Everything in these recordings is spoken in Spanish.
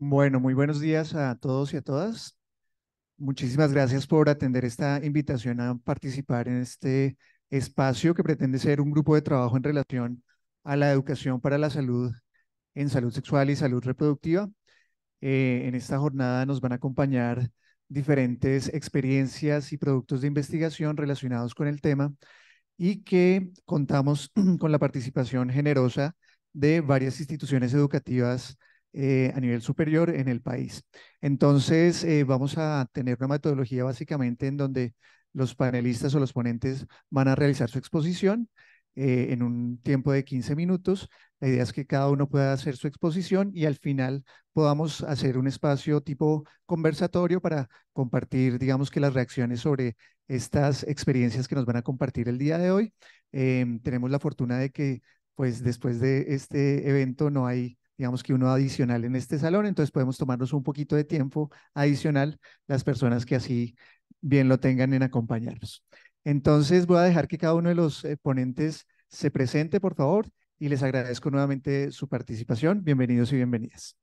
Bueno, muy buenos días a todos y a todas. Muchísimas gracias por atender esta invitación a participar en este espacio que pretende ser un grupo de trabajo en relación a la educación para la salud en salud sexual y salud reproductiva. Eh, en esta jornada nos van a acompañar diferentes experiencias y productos de investigación relacionados con el tema y que contamos con la participación generosa de varias instituciones educativas eh, a nivel superior en el país. Entonces, eh, vamos a tener una metodología básicamente en donde los panelistas o los ponentes van a realizar su exposición eh, en un tiempo de 15 minutos. La idea es que cada uno pueda hacer su exposición y al final podamos hacer un espacio tipo conversatorio para compartir, digamos que las reacciones sobre estas experiencias que nos van a compartir el día de hoy. Em, tenemos la fortuna de que, pues, después de este evento no hay digamos que uno adicional en este salón, entonces podemos tomarnos un poquito de tiempo adicional las personas que así bien lo tengan en acompañarnos. Entonces voy a dejar que cada uno de los eh, ponentes se presente, por favor, y les agradezco nuevamente su participación. Bienvenidos y bienvenidas.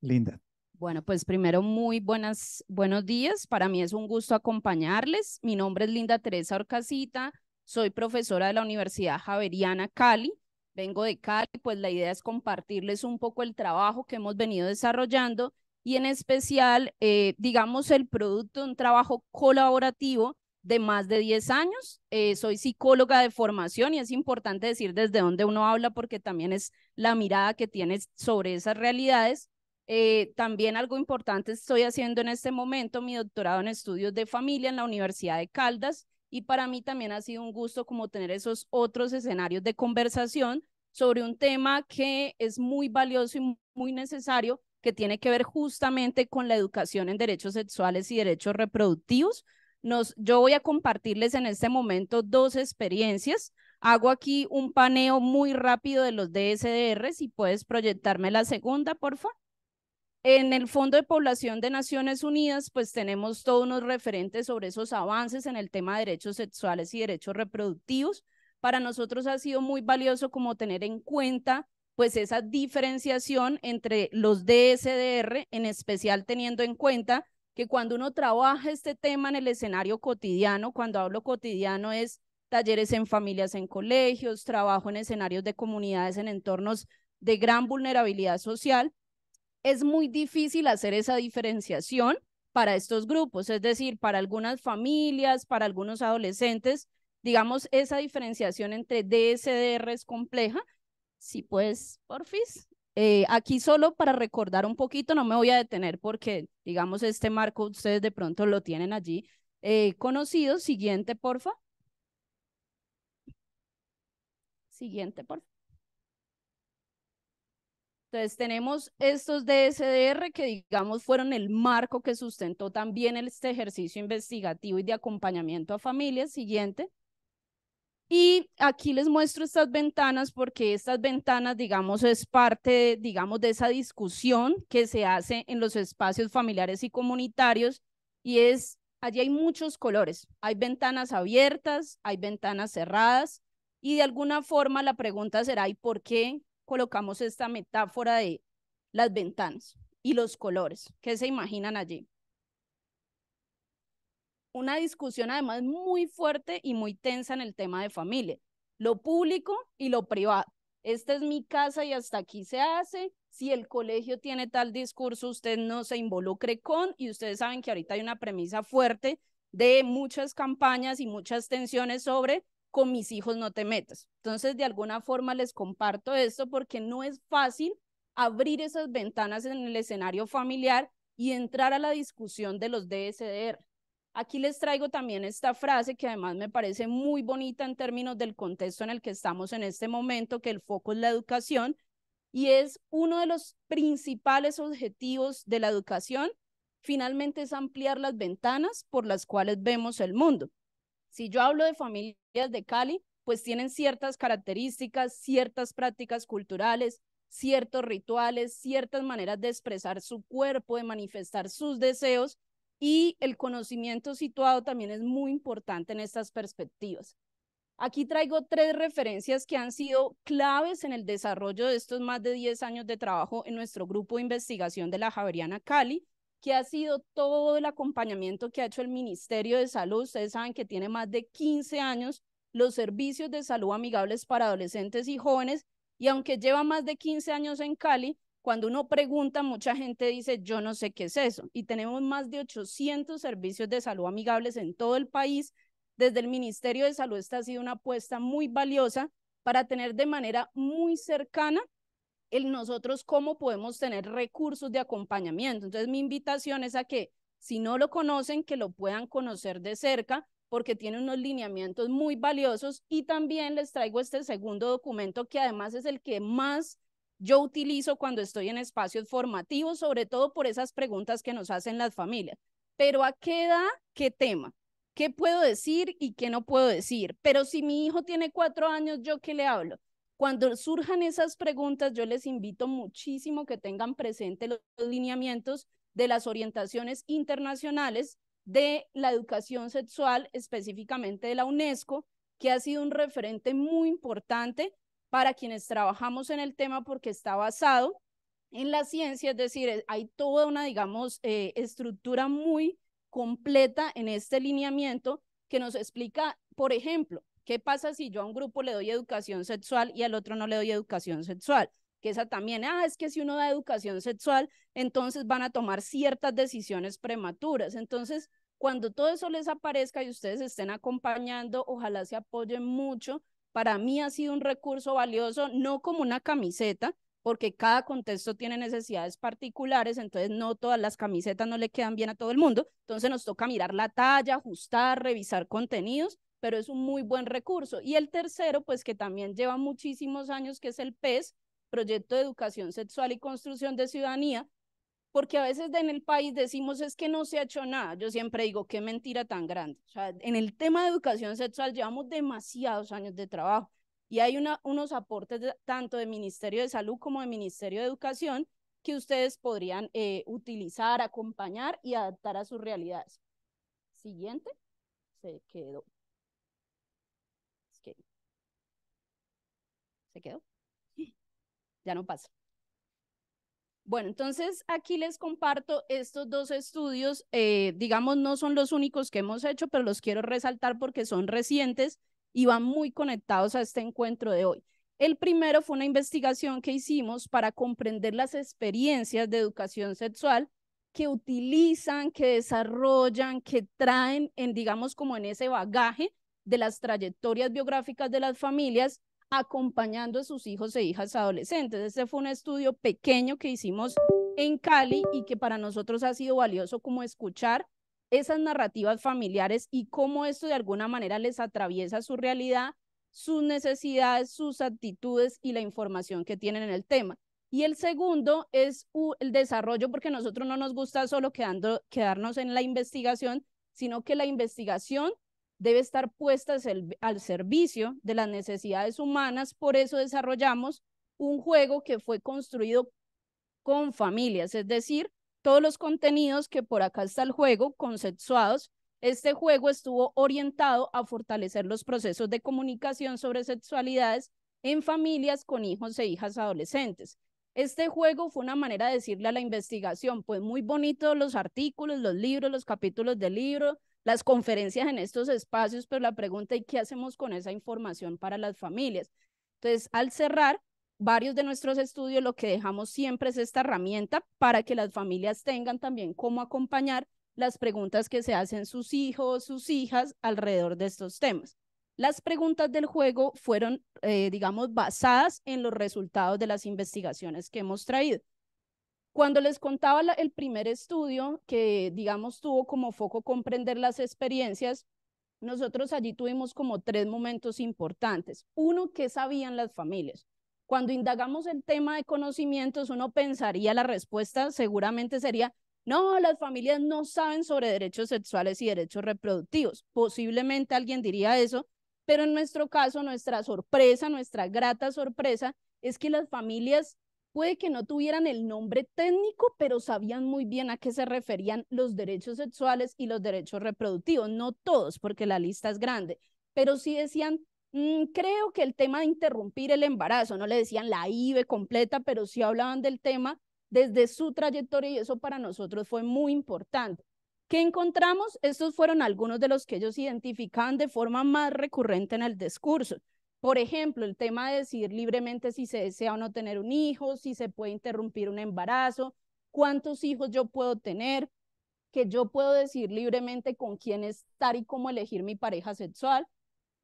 Linda. Bueno, pues primero muy buenas, buenos días. Para mí es un gusto acompañarles. Mi nombre es Linda Teresa Orcasita, soy profesora de la Universidad Javeriana Cali vengo de Cali, pues la idea es compartirles un poco el trabajo que hemos venido desarrollando y en especial, eh, digamos, el producto de un trabajo colaborativo de más de 10 años. Eh, soy psicóloga de formación y es importante decir desde dónde uno habla porque también es la mirada que tienes sobre esas realidades. Eh, también algo importante estoy haciendo en este momento, mi doctorado en estudios de familia en la Universidad de Caldas y para mí también ha sido un gusto como tener esos otros escenarios de conversación sobre un tema que es muy valioso y muy necesario, que tiene que ver justamente con la educación en derechos sexuales y derechos reproductivos. yo voy a compartirles en este momento dos experiencias. Hago aquí un paneo muy rápido de los DSDRs. Si puedes proyectarme la segunda, por favor. En el Fondo de Población de Naciones Unidas, pues tenemos todos unos referentes sobre esos avances en el tema de derechos sexuales y derechos reproductivos. Para nosotros ha sido muy valioso como tener en cuenta pues esa diferenciación entre los DSDR, en especial teniendo en cuenta que cuando uno trabaja este tema en el escenario cotidiano, cuando hablo cotidiano es talleres en familias, en colegios, trabajo en escenarios de comunidades en entornos de gran vulnerabilidad social, es muy difícil hacer esa diferenciación para estos grupos, es decir, para algunas familias, para algunos adolescentes, digamos, esa diferenciación entre DSDR es compleja. Sí, pues, porfis. Eh, aquí solo para recordar un poquito, no me voy a detener porque, digamos, este marco ustedes de pronto lo tienen allí eh, conocido. Siguiente, porfa. Siguiente, porfa. Entonces tenemos estos DSDR que digamos fueron el marco que sustentó también este ejercicio investigativo y de acompañamiento a familias siguiente. Y aquí les muestro estas ventanas porque estas ventanas, digamos, es parte, digamos, de esa discusión que se hace en los espacios familiares y comunitarios y es, allí hay muchos colores, hay ventanas abiertas, hay ventanas cerradas y de alguna forma la pregunta será, ¿y por qué? colocamos esta metáfora de las ventanas y los colores. que se imaginan allí? Una discusión además muy fuerte y muy tensa en el tema de familia, lo público y lo privado. Esta es mi casa y hasta aquí se hace. Si el colegio tiene tal discurso, usted no se involucre con, y ustedes saben que ahorita hay una premisa fuerte de muchas campañas y muchas tensiones sobre con mis hijos no te metas. Entonces, de alguna forma les comparto esto porque no es fácil abrir esas ventanas en el escenario familiar y entrar a la discusión de los DSDR. Aquí les traigo también esta frase que además me parece muy bonita en términos del contexto en el que estamos en este momento, que el foco es la educación, y es uno de los principales objetivos de la educación, finalmente es ampliar las ventanas por las cuales vemos el mundo. Si yo hablo de familias de Cali, pues tienen ciertas características, ciertas prácticas culturales, ciertos rituales, ciertas maneras de expresar su cuerpo, de manifestar sus deseos y el conocimiento situado también es muy importante en estas perspectivas. Aquí traigo tres referencias que han sido claves en el desarrollo de estos más de 10 años de trabajo en nuestro grupo de investigación de la Javeriana Cali que ha sido todo el acompañamiento que ha hecho el Ministerio de Salud. Ustedes saben que tiene más de 15 años los servicios de salud amigables para adolescentes y jóvenes. Y aunque lleva más de 15 años en Cali, cuando uno pregunta, mucha gente dice, yo no sé qué es eso. Y tenemos más de 800 servicios de salud amigables en todo el país. Desde el Ministerio de Salud esta ha sido una apuesta muy valiosa para tener de manera muy cercana el nosotros cómo podemos tener recursos de acompañamiento. Entonces, mi invitación es a que si no lo conocen, que lo puedan conocer de cerca porque tiene unos lineamientos muy valiosos y también les traigo este segundo documento que además es el que más yo utilizo cuando estoy en espacios formativos, sobre todo por esas preguntas que nos hacen las familias. Pero ¿a qué edad? ¿Qué tema? ¿Qué puedo decir y qué no puedo decir? Pero si mi hijo tiene cuatro años, ¿yo qué le hablo? Cuando surjan esas preguntas, yo les invito muchísimo que tengan presente los lineamientos de las orientaciones internacionales de la educación sexual, específicamente de la UNESCO, que ha sido un referente muy importante para quienes trabajamos en el tema porque está basado en la ciencia, es decir, eh, hay toda una, digamos, eh, estructura muy completa en este lineamiento que nos explica, por ejemplo, ¿Qué pasa si yo a un grupo le doy educación sexual y al otro no le doy educación sexual? Que esa también, ah, es que si uno da educación sexual, entonces van a tomar ciertas decisiones prematuras. Entonces, cuando todo eso les aparezca y ustedes estén acompañando, ojalá se apoyen mucho. Para mí ha sido un recurso valioso, no como una camiseta, porque cada contexto tiene necesidades particulares, entonces no todas las camisetas no le quedan bien a todo el mundo, entonces nos toca mirar la talla, ajustar, revisar contenidos, pero es un muy buen recurso. Y el tercero, pues que también lleva muchísimos años, que es el PES, Proyecto de Educación Sexual y Construcción de Ciudadanía, porque a veces en el país decimos es que no se ha hecho nada. Yo siempre digo, qué mentira tan grande. O sea, en el tema de educación sexual llevamos demasiados años de trabajo y hay una, unos aportes tanto del Ministerio de Salud como del Ministerio de Educación que ustedes podrían eh, utilizar, acompañar y adaptar a sus realidades. Siguiente, se quedó. ¿Se quedó? Ya no pasa. Bueno, entonces aquí les comparto estos dos estudios, eh, digamos, no son los únicos que hemos hecho, pero los quiero resaltar porque son recientes y van muy conectados a este encuentro de hoy. El primero fue una investigación que hicimos para comprender las experiencias de educación sexual que utilizan, que desarrollan, que traen en, digamos, como en ese bagaje de las trayectorias biográficas de las familias acompañando a sus hijos e hijas adolescentes. Este fue un estudio pequeño que hicimos en Cali y que para nosotros ha sido valioso como escuchar esas narrativas familiares y cómo esto de alguna manera les atraviesa su realidad, sus necesidades, sus actitudes y la información que tienen en el tema. Y el segundo es el desarrollo, porque nosotros no nos gusta solo quedarnos en la investigación, sino que la investigación debe estar puesta al servicio de las necesidades humanas. Por eso desarrollamos un juego que fue construido con familias, es decir, todos los contenidos que por acá está el juego, consensuados. Este juego estuvo orientado a fortalecer los procesos de comunicación sobre sexualidades en familias con hijos e hijas adolescentes. Este juego fue una manera de decirle a la investigación, pues muy bonito, los artículos, los libros, los capítulos del libro, las conferencias en estos espacios, pero la pregunta es qué hacemos con esa información para las familias. Entonces, al cerrar varios de nuestros estudios, lo que dejamos siempre es esta herramienta para que las familias tengan también cómo acompañar las preguntas que se hacen sus hijos, sus hijas alrededor de estos temas. Las preguntas del juego fueron, eh, digamos, basadas en los resultados de las investigaciones que hemos traído. Cuando les contaba el primer estudio, que digamos tuvo como foco comprender las experiencias, nosotros allí tuvimos como tres momentos importantes. Uno, ¿qué sabían las familias? Cuando indagamos el tema de conocimientos, uno pensaría la respuesta seguramente sería, no, las familias no saben sobre derechos sexuales y derechos reproductivos. Posiblemente alguien diría eso, pero en nuestro caso, nuestra sorpresa, nuestra grata sorpresa, es que las familias puede que no tuvieran el nombre técnico, pero sabían muy bien a qué se referían los derechos sexuales y los derechos reproductivos. No todos, porque la lista es grande, pero sí decían, mm, creo que el tema de interrumpir el embarazo, no le decían la IVE completa, pero sí hablaban del tema desde su trayectoria y eso para nosotros fue muy importante. ¿Qué encontramos? Estos fueron algunos de los que ellos identificaban de forma más recurrente en el discurso. Por ejemplo, el tema de decidir libremente si se desea o no tener un hijo, si se puede interrumpir un embarazo, cuántos hijos yo puedo tener, que yo puedo decidir libremente con quién estar y cómo elegir mi pareja sexual.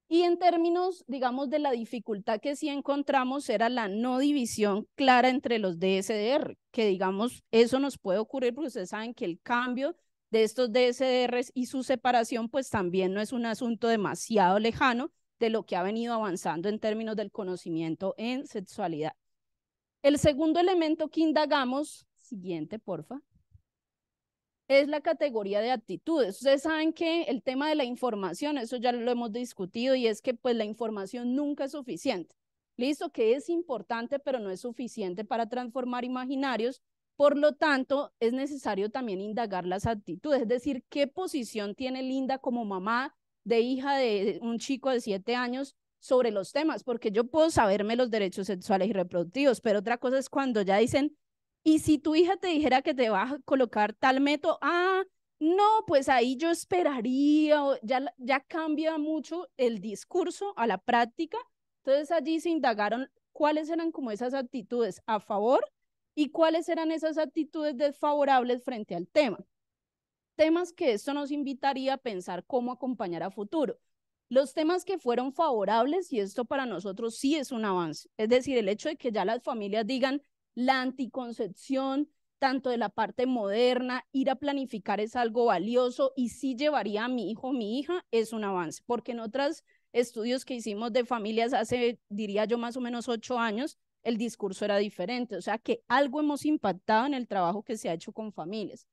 Y en términos, digamos, de la dificultad que sí encontramos era la no división clara entre los DSDR, que digamos, eso nos puede ocurrir porque ustedes saben que el cambio de estos DSDRs y su separación, pues también no es un asunto demasiado lejano, de lo que ha venido avanzando en términos del conocimiento en sexualidad. El segundo elemento que indagamos, siguiente porfa, es la categoría de actitudes. Ustedes saben que el tema de la información, eso ya lo hemos discutido y es que pues la información nunca es suficiente. Listo, que es importante, pero no es suficiente para transformar imaginarios. Por lo tanto, es necesario también indagar las actitudes, es decir, qué posición tiene Linda como mamá, de hija de un chico de siete años sobre los temas, porque yo puedo saberme los derechos sexuales y reproductivos, pero otra cosa es cuando ya dicen, y si tu hija te dijera que te vas a colocar tal método, ah, no, pues ahí yo esperaría, ya, ya cambia mucho el discurso a la práctica. Entonces allí se indagaron cuáles eran como esas actitudes a favor y cuáles eran esas actitudes desfavorables frente al tema temas que esto nos invitaría a pensar cómo acompañar a futuro. Los temas que fueron favorables, y esto para nosotros sí es un avance, es decir, el hecho de que ya las familias digan la anticoncepción, tanto de la parte moderna, ir a planificar es algo valioso y sí llevaría a mi hijo o mi hija, es un avance, porque en otros estudios que hicimos de familias hace, diría yo, más o menos ocho años, el discurso era diferente, o sea que algo hemos impactado en el trabajo que se ha hecho con familias.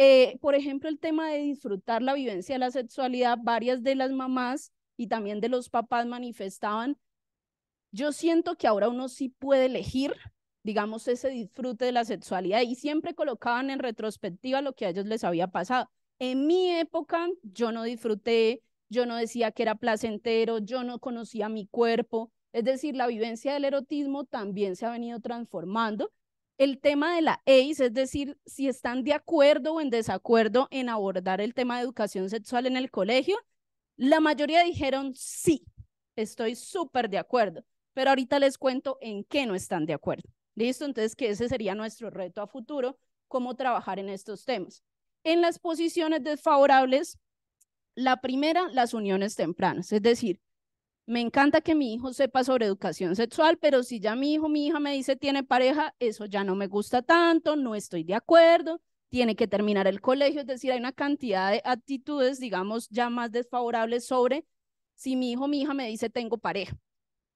Eh, por ejemplo, el tema de disfrutar la vivencia de la sexualidad, varias de las mamás y también de los papás manifestaban, yo siento que ahora uno sí puede elegir, digamos, ese disfrute de la sexualidad y siempre colocaban en retrospectiva lo que a ellos les había pasado. En mi época yo no disfruté, yo no decía que era placentero, yo no conocía mi cuerpo, es decir, la vivencia del erotismo también se ha venido transformando el tema de la EIS, es decir, si están de acuerdo o en desacuerdo en abordar el tema de educación sexual en el colegio, la mayoría dijeron sí, estoy súper de acuerdo, pero ahorita les cuento en qué no están de acuerdo. Listo, entonces que ese sería nuestro reto a futuro, cómo trabajar en estos temas. En las posiciones desfavorables, la primera, las uniones tempranas, es decir, me encanta que mi hijo sepa sobre educación sexual, pero si ya mi hijo, mi hija me dice tiene pareja, eso ya no me gusta tanto, no estoy de acuerdo, tiene que terminar el colegio, es decir, hay una cantidad de actitudes, digamos, ya más desfavorables sobre si mi hijo, mi hija me dice tengo pareja.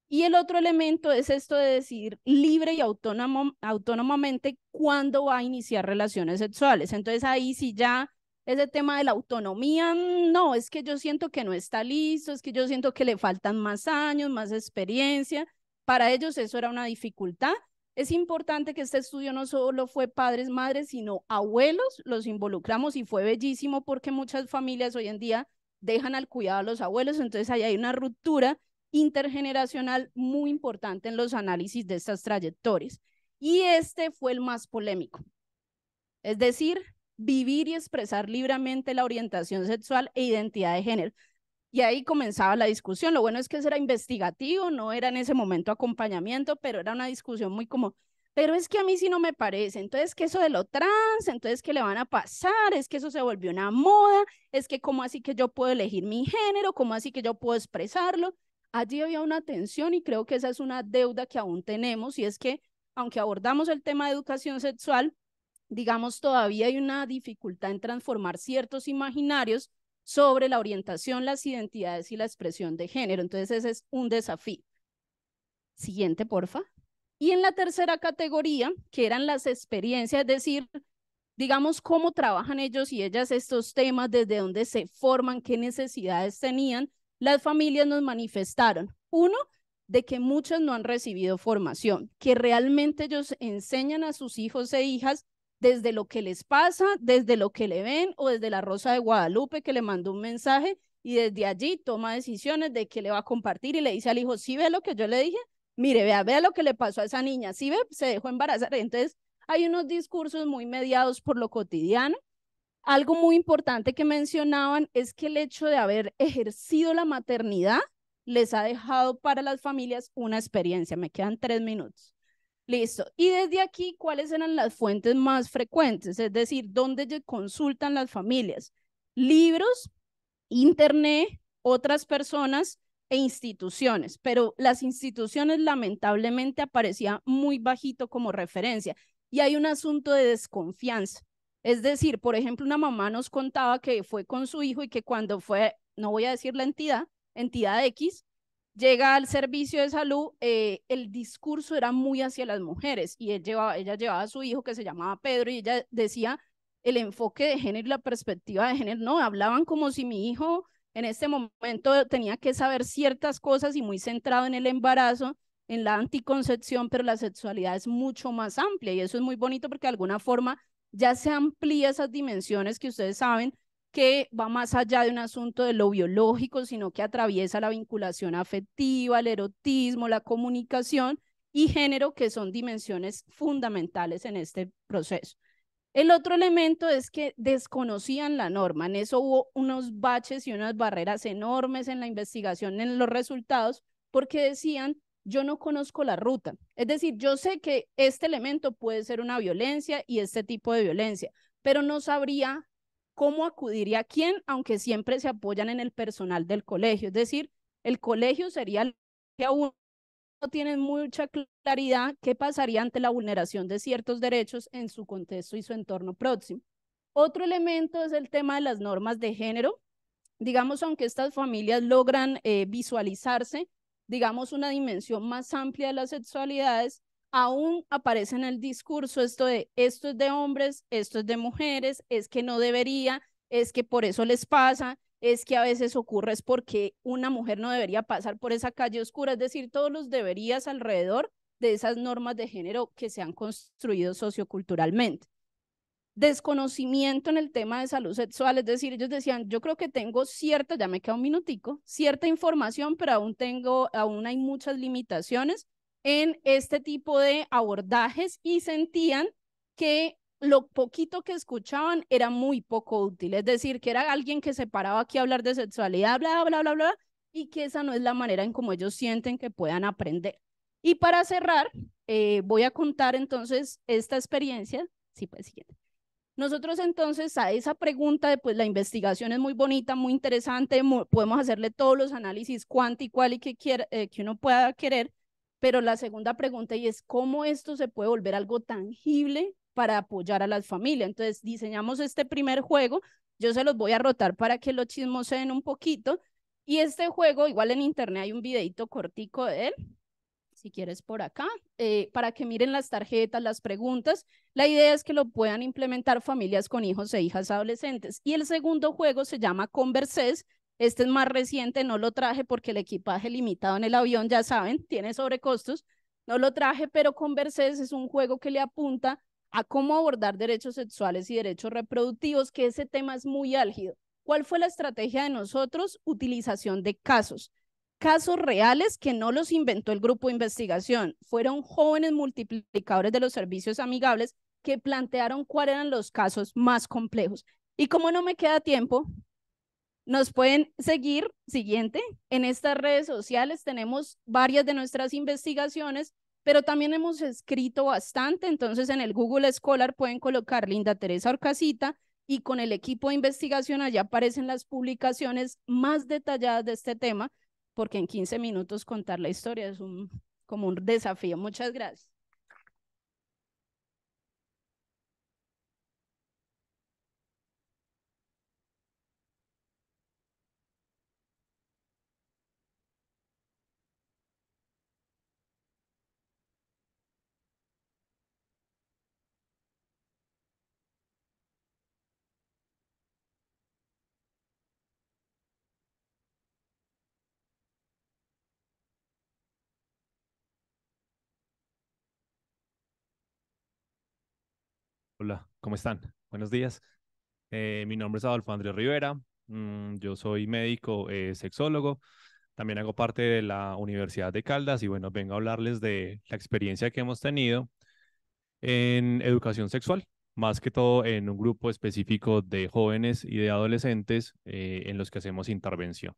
Y el otro elemento es esto de decir libre y autónomo, autónomamente cuándo va a iniciar relaciones sexuales. Entonces ahí sí ya ese tema de la autonomía, no, es que yo siento que no está listo, es que yo siento que le faltan más años, más experiencia. Para ellos eso era una dificultad. Es importante que este estudio no solo fue padres, madres, sino abuelos, los involucramos y fue bellísimo porque muchas familias hoy en día dejan al cuidado a los abuelos, entonces ahí hay una ruptura intergeneracional muy importante en los análisis de estas trayectorias. Y este fue el más polémico. Es decir, vivir y expresar libremente la orientación sexual e identidad de género. Y ahí comenzaba la discusión. Lo bueno es que eso era investigativo, no era en ese momento acompañamiento, pero era una discusión muy como, pero es que a mí sí no me parece, entonces que eso de lo trans, entonces que le van a pasar, es que eso se volvió una moda, es que cómo así que yo puedo elegir mi género, cómo así que yo puedo expresarlo. Allí había una tensión y creo que esa es una deuda que aún tenemos y es que aunque abordamos el tema de educación sexual, digamos, todavía hay una dificultad en transformar ciertos imaginarios sobre la orientación, las identidades y la expresión de género. Entonces ese es un desafío. Siguiente, porfa. Y en la tercera categoría, que eran las experiencias, es decir, digamos, cómo trabajan ellos y ellas estos temas, desde dónde se forman, qué necesidades tenían, las familias nos manifestaron. Uno, de que muchas no han recibido formación, que realmente ellos enseñan a sus hijos e hijas desde lo que les pasa, desde lo que le ven o desde la Rosa de Guadalupe que le mandó un mensaje y desde allí toma decisiones de qué le va a compartir y le dice al hijo, si ve lo que yo le dije, mire, vea, vea lo que le pasó a esa niña, si ve, se dejó embarazar. Entonces, hay unos discursos muy mediados por lo cotidiano. Algo muy importante que mencionaban es que el hecho de haber ejercido la maternidad les ha dejado para las familias una experiencia. Me quedan tres minutos. Listo. Y desde aquí, ¿cuáles eran las fuentes más frecuentes? Es decir, ¿dónde consultan las familias? Libros, internet, otras personas e instituciones, pero las instituciones lamentablemente aparecía muy bajito como referencia y hay un asunto de desconfianza. Es decir, por ejemplo, una mamá nos contaba que fue con su hijo y que cuando fue, no voy a decir la entidad, entidad X, llega al servicio de salud, eh, el discurso era muy hacia las mujeres y él ella llevaba a su hijo que se llamaba Pedro y ella decía el enfoque de género y la perspectiva de género, no, hablaban como si mi hijo en este momento tenía que saber ciertas cosas y muy centrado en el embarazo, en la anticoncepción, pero la sexualidad es mucho más amplia y eso es muy bonito porque de alguna forma ya se amplía esas dimensiones que ustedes saben que va más allá de un asunto de lo biológico, sino que atraviesa la vinculación afectiva, el erotismo, la comunicación y género, que son dimensiones fundamentales en este proceso. El otro elemento es que desconocían la norma. En eso hubo unos baches y unas barreras enormes en la investigación, en los resultados, porque decían, yo no conozco la ruta. Es decir, yo sé que este elemento puede ser una violencia y este tipo de violencia, pero no sabría cómo acudiría a quién, aunque siempre se apoyan en el personal del colegio. Es decir, el colegio sería el que aún no tiene mucha claridad qué pasaría ante la vulneración de ciertos derechos en su contexto y su entorno próximo. Otro elemento es el tema de las normas de género. Digamos, aunque estas familias logran eh, visualizarse, digamos, una dimensión más amplia de las sexualidades, aún aparece en el discurso esto de esto es de hombres, esto es de mujeres, es que no debería, es que por eso les pasa, es que a veces ocurre es porque una mujer no debería pasar por esa calle oscura, es decir, todos los deberías alrededor de esas normas de género que se han construido socioculturalmente. Desconocimiento en el tema de salud sexual, es decir, ellos decían, yo creo que tengo cierta, ya me queda un minutico, cierta información, pero aún tengo, aún hay muchas limitaciones en este tipo de abordajes y sentían que lo poquito que escuchaban era muy poco útil, es decir, que era alguien que se paraba aquí a hablar de sexualidad, bla, bla, bla, bla, y que esa no es la manera en como ellos sienten que puedan aprender. Y para cerrar, eh, voy a contar entonces esta experiencia. Sí, pues siguiente. Nosotros entonces a esa pregunta, de, pues la investigación es muy bonita, muy interesante, podemos hacerle todos los análisis cuánto y y que, eh, que uno pueda querer, pero la segunda pregunta y es cómo esto se puede volver algo tangible para apoyar a las familias. Entonces diseñamos este primer juego, yo se los voy a rotar para que lo chismoseen un poquito. Y este juego, igual en internet hay un videito cortico de él, si quieres por acá, eh, para que miren las tarjetas, las preguntas. La idea es que lo puedan implementar familias con hijos e hijas adolescentes. Y el segundo juego se llama Conversés, este es más reciente, no lo traje porque el equipaje limitado en el avión, ya saben, tiene sobrecostos. No lo traje, pero Converses es un juego que le apunta a cómo abordar derechos sexuales y derechos reproductivos, que ese tema es muy álgido. ¿Cuál fue la estrategia de nosotros? Utilización de casos. Casos reales que no los inventó el grupo de investigación. Fueron jóvenes multiplicadores de los servicios amigables que plantearon cuáles eran los casos más complejos. Y como no me queda tiempo, nos pueden seguir, siguiente, en estas redes sociales tenemos varias de nuestras investigaciones, pero también hemos escrito bastante, entonces en el Google Scholar pueden colocar Linda Teresa Orcasita y con el equipo de investigación allá aparecen las publicaciones más detalladas de este tema, porque en 15 minutos contar la historia es un, como un desafío. Muchas gracias. Hola, ¿cómo están? Buenos días. Eh, mi nombre es Adolfo Andrés Rivera. Mm, yo soy médico eh, sexólogo. También hago parte de la Universidad de Caldas y bueno, vengo a hablarles de la experiencia que hemos tenido en educación sexual, más que todo en un grupo específico de jóvenes y de adolescentes eh, en los que hacemos intervención.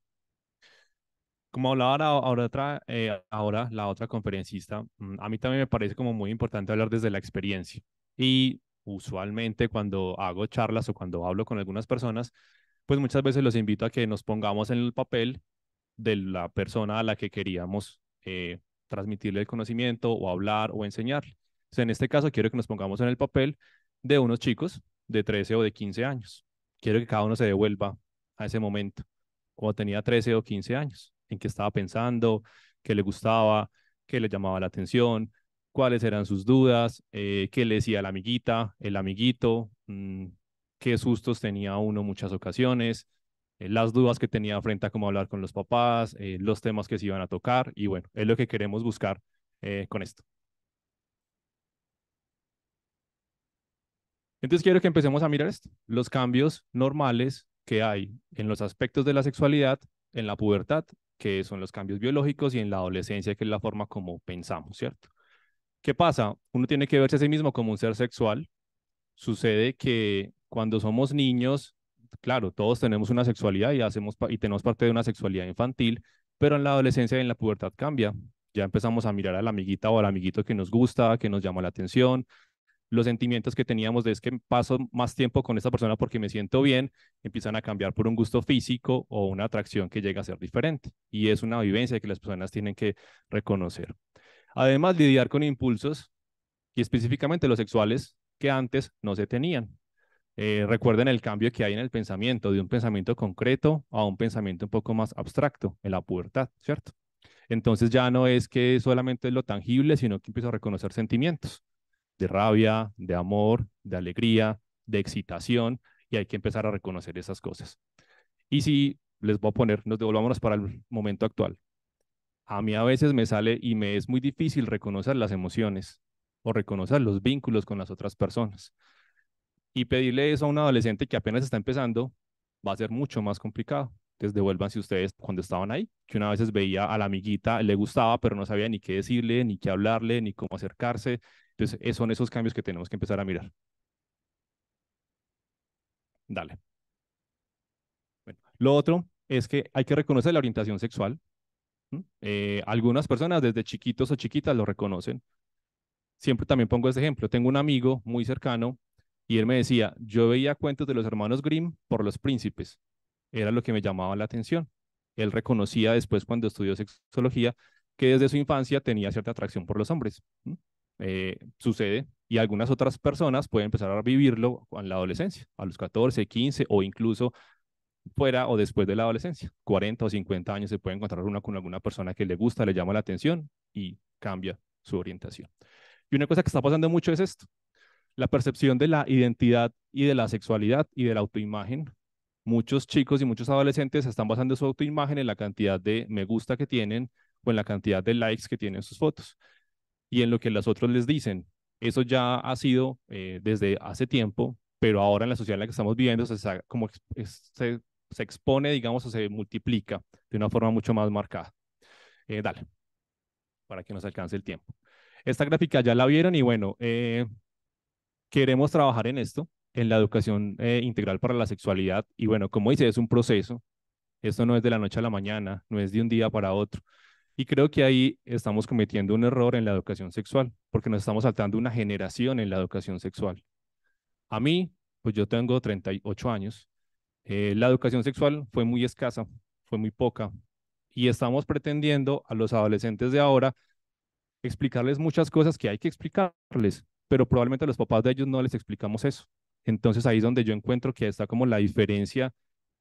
Como hablaba ahora, ahora la otra conferencista, mm, a mí también me parece como muy importante hablar desde la experiencia. Y usualmente cuando hago charlas o cuando hablo con algunas personas, pues muchas veces los invito a que nos pongamos en el papel de la persona a la que queríamos eh, transmitirle el conocimiento o hablar o enseñarle. en este caso, quiero que nos pongamos en el papel de unos chicos de 13 o de 15 años. Quiero que cada uno se devuelva a ese momento, cuando tenía 13 o 15 años, en qué estaba pensando, qué le gustaba, qué le llamaba la atención, cuáles eran sus dudas, eh, qué le decía la amiguita, el amiguito, mm, qué sustos tenía uno muchas ocasiones, eh, las dudas que tenía frente a cómo hablar con los papás, eh, los temas que se iban a tocar y bueno, es lo que queremos buscar con esto. Entonces quiero que empecemos a mirar esto, los cambios normales que hay en los aspectos de la sexualidad, en la pubertad, que son los cambios biológicos y en la adolescencia, que es la forma como pensamos, ¿cierto? ¿Qué pasa? Uno tiene que verse a sí mismo como un ser sexual. Sucede que cuando somos niños, claro, todos tenemos una sexualidad y, hacemos y tenemos parte de una sexualidad infantil, pero en la adolescencia y en la pubertad cambia. Ya empezamos a mirar a la amiguita o al amiguito que nos gusta, que nos llama la atención. Los sentimientos que teníamos de es que paso más tiempo con esta persona porque me siento bien, empiezan a cambiar por un gusto físico o una atracción que llega a ser diferente. Y es una vivencia que las personas tienen que reconocer. Además, lidiar con impulsos y específicamente los sexuales que antes no se tenían. Eh, recuerden el cambio que hay en el pensamiento, de un pensamiento concreto a un pensamiento un poco más abstracto, en la pubertad, ¿cierto? Entonces ya no es que solamente es lo tangible, sino que empiezo a reconocer sentimientos de rabia, de amor, de alegría, de excitación, y hay que empezar a reconocer esas cosas. Y si les voy a poner, nos devolvámonos para el momento actual a mí a veces me sale y me es muy difícil reconocer las emociones o reconocer los vínculos con las otras personas. Y pedirle eso a un adolescente que apenas está empezando va a ser mucho más complicado. Entonces devuélvanse ustedes cuando estaban ahí. que una vez veía a la amiguita, le gustaba, pero no sabía ni qué decirle, ni qué hablarle, ni cómo acercarse. Entonces son esos cambios que tenemos que empezar a mirar. Dale. Bueno, lo otro es que hay que reconocer la orientación sexual, eh, algunas personas desde chiquitos o chiquitas lo reconocen. Siempre también pongo este ejemplo. Tengo un amigo muy cercano y él me decía, yo veía cuentos de los hermanos Grimm por los príncipes. Era lo que me llamaba la atención. Él reconocía después cuando estudió sexología que desde su infancia tenía cierta atracción por los hombres. Eh, sucede y algunas otras personas pueden empezar a vivirlo en la adolescencia, a los 14, 15 o incluso fuera o después de la adolescencia. 40 o 50 años se puede encontrar una con alguna persona que le gusta, le llama la atención y cambia su orientación. Y una cosa que está pasando mucho es esto. La percepción de la identidad y de la sexualidad y de la autoimagen. Muchos chicos y muchos adolescentes están basando su autoimagen en la cantidad de me gusta que tienen o en la cantidad de likes que tienen sus fotos. Y en lo que los otros les dicen, eso ya ha sido eh, desde hace tiempo, pero ahora en la sociedad en la que estamos viviendo se, como, se se expone, digamos, o se multiplica de una forma mucho más marcada. Eh, dale, para que nos alcance el tiempo. Esta gráfica ya la vieron y bueno, eh, queremos trabajar en esto, en la educación eh, integral para la sexualidad. Y bueno, como dice, es un proceso. Esto no es de la noche a la mañana, no es de un día para otro. Y creo que ahí estamos cometiendo un error en la educación sexual, porque nos estamos saltando una generación en la educación sexual. A mí, pues yo tengo 38 años eh, la educación sexual fue muy escasa, fue muy poca, y estamos pretendiendo a los adolescentes de ahora explicarles muchas cosas que hay que explicarles, pero probablemente a los papás de ellos no les explicamos eso. Entonces ahí es donde yo encuentro que está como la diferencia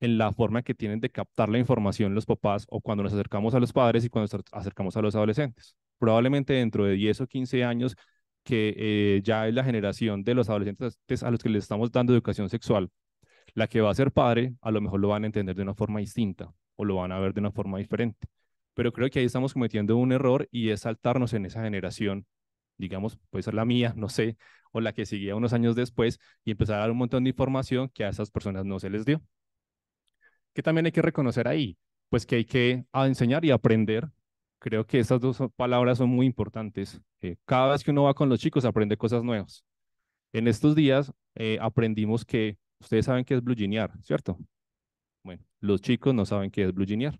en la forma que tienen de captar la información los papás o cuando nos acercamos a los padres y cuando nos acercamos a los adolescentes. Probablemente dentro de 10 o 15 años, que eh, ya es la generación de los adolescentes a los que les estamos dando educación sexual la que va a ser padre, a lo mejor lo van a entender de una forma distinta o lo van a ver de una forma diferente. Pero creo que ahí estamos cometiendo un error y es saltarnos en esa generación, digamos, puede ser la mía, no sé, o la que seguía unos años después y empezar a dar un montón de información que a esas personas no se les dio. Que también hay que reconocer ahí, pues que hay que ah, enseñar y aprender. Creo que esas dos palabras son muy importantes. Eh, cada vez que uno va con los chicos aprende cosas nuevas. En estos días eh, aprendimos que Ustedes saben qué es blujinear, ¿cierto? Bueno, los chicos no saben qué es blujinear.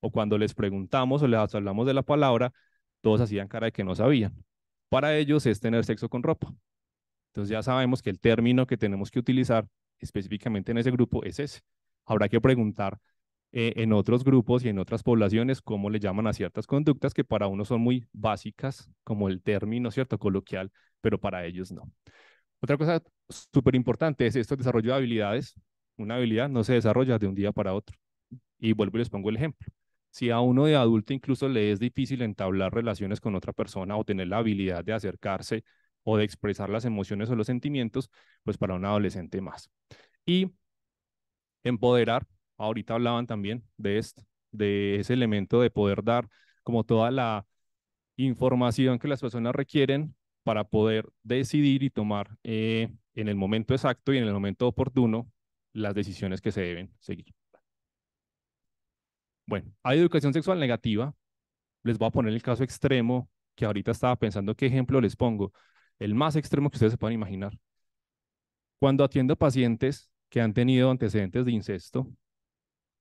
O cuando les preguntamos o les hablamos de la palabra, todos hacían cara de que no sabían. Para ellos es tener sexo con ropa. Entonces ya sabemos que el término que tenemos que utilizar específicamente en ese grupo es ese. Habrá que preguntar eh, en otros grupos y en otras poblaciones cómo le llaman a ciertas conductas que para uno son muy básicas, como el término, ¿cierto? Coloquial, pero para ellos no. Otra cosa súper importante es esto, desarrollo de habilidades. Una habilidad no se desarrolla de un día para otro. Y vuelvo y les pongo el ejemplo. Si a uno de adulto incluso le es difícil entablar relaciones con otra persona o tener la habilidad de acercarse o de expresar las emociones o los sentimientos, pues para un adolescente más. Y empoderar, ahorita hablaban también de esto, de ese elemento de poder dar como toda la información que las personas requieren para poder decidir y tomar eh, en el momento exacto y en el momento oportuno las decisiones que se deben seguir. Bueno, hay educación sexual negativa. Les voy a poner el caso extremo que ahorita estaba pensando qué ejemplo les pongo. El más extremo que ustedes se puedan imaginar. Cuando atiendo pacientes que han tenido antecedentes de incesto,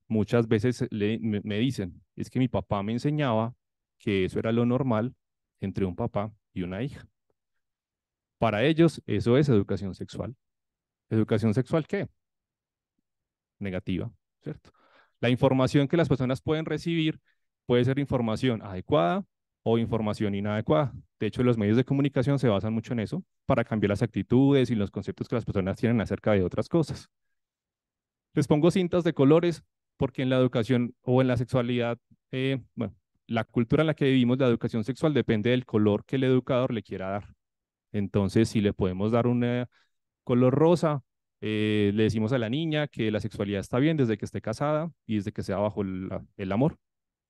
muchas veces me dicen, es que mi papá me enseñaba que eso era lo normal entre un papá y una hija. Para ellos eso es educación sexual. ¿Educación sexual qué? Negativa, ¿cierto? La información que las personas pueden recibir puede ser información adecuada o información inadecuada. De hecho, los medios de comunicación se basan mucho en eso para cambiar las actitudes y los conceptos que las personas tienen acerca de otras cosas. Les pongo cintas de colores porque en la educación o en la sexualidad, eh, bueno, la cultura en la que vivimos, la educación sexual depende del color que el educador le quiera dar. Entonces, si le podemos dar un color rosa, eh, le decimos a la niña que la sexualidad está bien desde que esté casada y desde que sea bajo el, amor.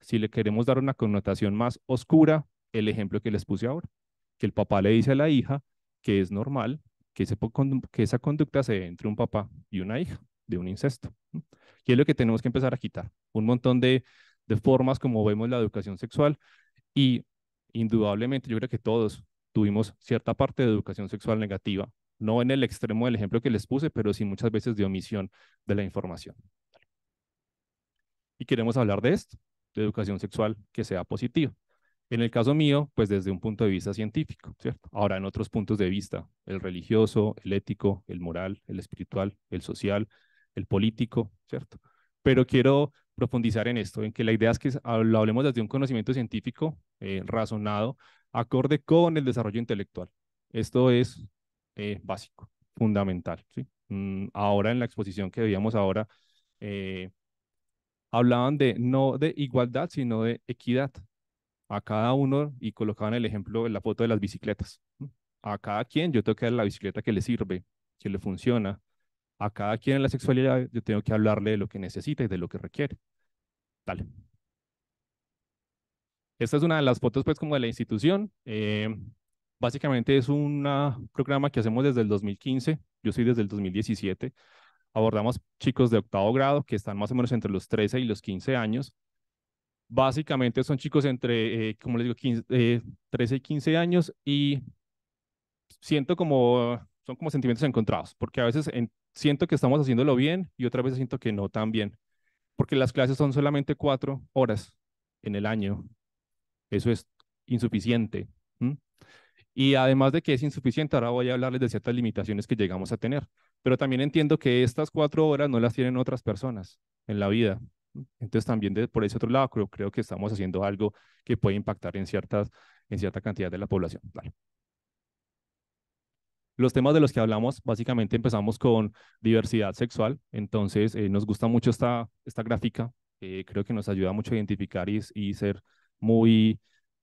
Si le queremos dar una connotación más oscura, el ejemplo que les puse ahora, que el papá le dice a la hija que es normal que, ese, que esa conducta se entre un papá y una hija de un incesto. Y es lo que tenemos que empezar a quitar. Un montón de formas como vemos la educación sexual y indudablemente yo creo que todos tuvimos cierta parte de educación sexual negativa, no en el extremo del ejemplo que les puse, pero sí muchas veces de omisión de la información. Y queremos hablar de esto, de educación sexual que sea positiva. En el caso mío, pues desde un punto de vista científico, ¿cierto? Ahora en otros puntos de vista, el religioso, el ético, el moral, el espiritual, el social, el político, ¿cierto? Pero quiero profundizar en esto, en que la idea es que lo hablemos desde un conocimiento científico eh, razonado, acorde con el desarrollo intelectual. Esto es eh, básico, fundamental. ¿sí? Mm, ahora en la exposición que veíamos ahora, eh, hablaban de no de igualdad, sino de equidad. A cada uno, y colocaban el ejemplo en la foto de las bicicletas. A cada quien yo tengo que dar la bicicleta que le sirve, que le funciona. A cada quien en la sexualidad yo tengo que hablarle de lo que necesita y de lo que requiere. Dale. Esta es una de las fotos, pues, como de la institución. Eh, básicamente es un programa que hacemos desde el 2015, yo soy desde el 2017. Abordamos chicos de octavo grado que están más o menos entre los 13 y los 15 años. Básicamente son chicos entre, eh, como les digo, 15, 13 eh, y 15 años y siento como, son como sentimientos encontrados, porque a veces siento que estamos haciéndolo bien y otras veces siento que no tan bien, porque las clases son solamente cuatro horas en el año eso es insuficiente. Y además de que es insuficiente, ahora voy a hablarles de ciertas limitaciones que llegamos a tener. Pero también entiendo que estas cuatro horas no las tienen otras personas en la vida. Entonces también por ese otro lado creo, creo, que estamos haciendo algo que puede impactar en, ciertas, en cierta cantidad de la población. Los temas de los que hablamos, básicamente empezamos con diversidad sexual. Entonces eh, nos gusta mucho esta, esta gráfica. Eh, creo que nos ayuda mucho a identificar y, y ser muy,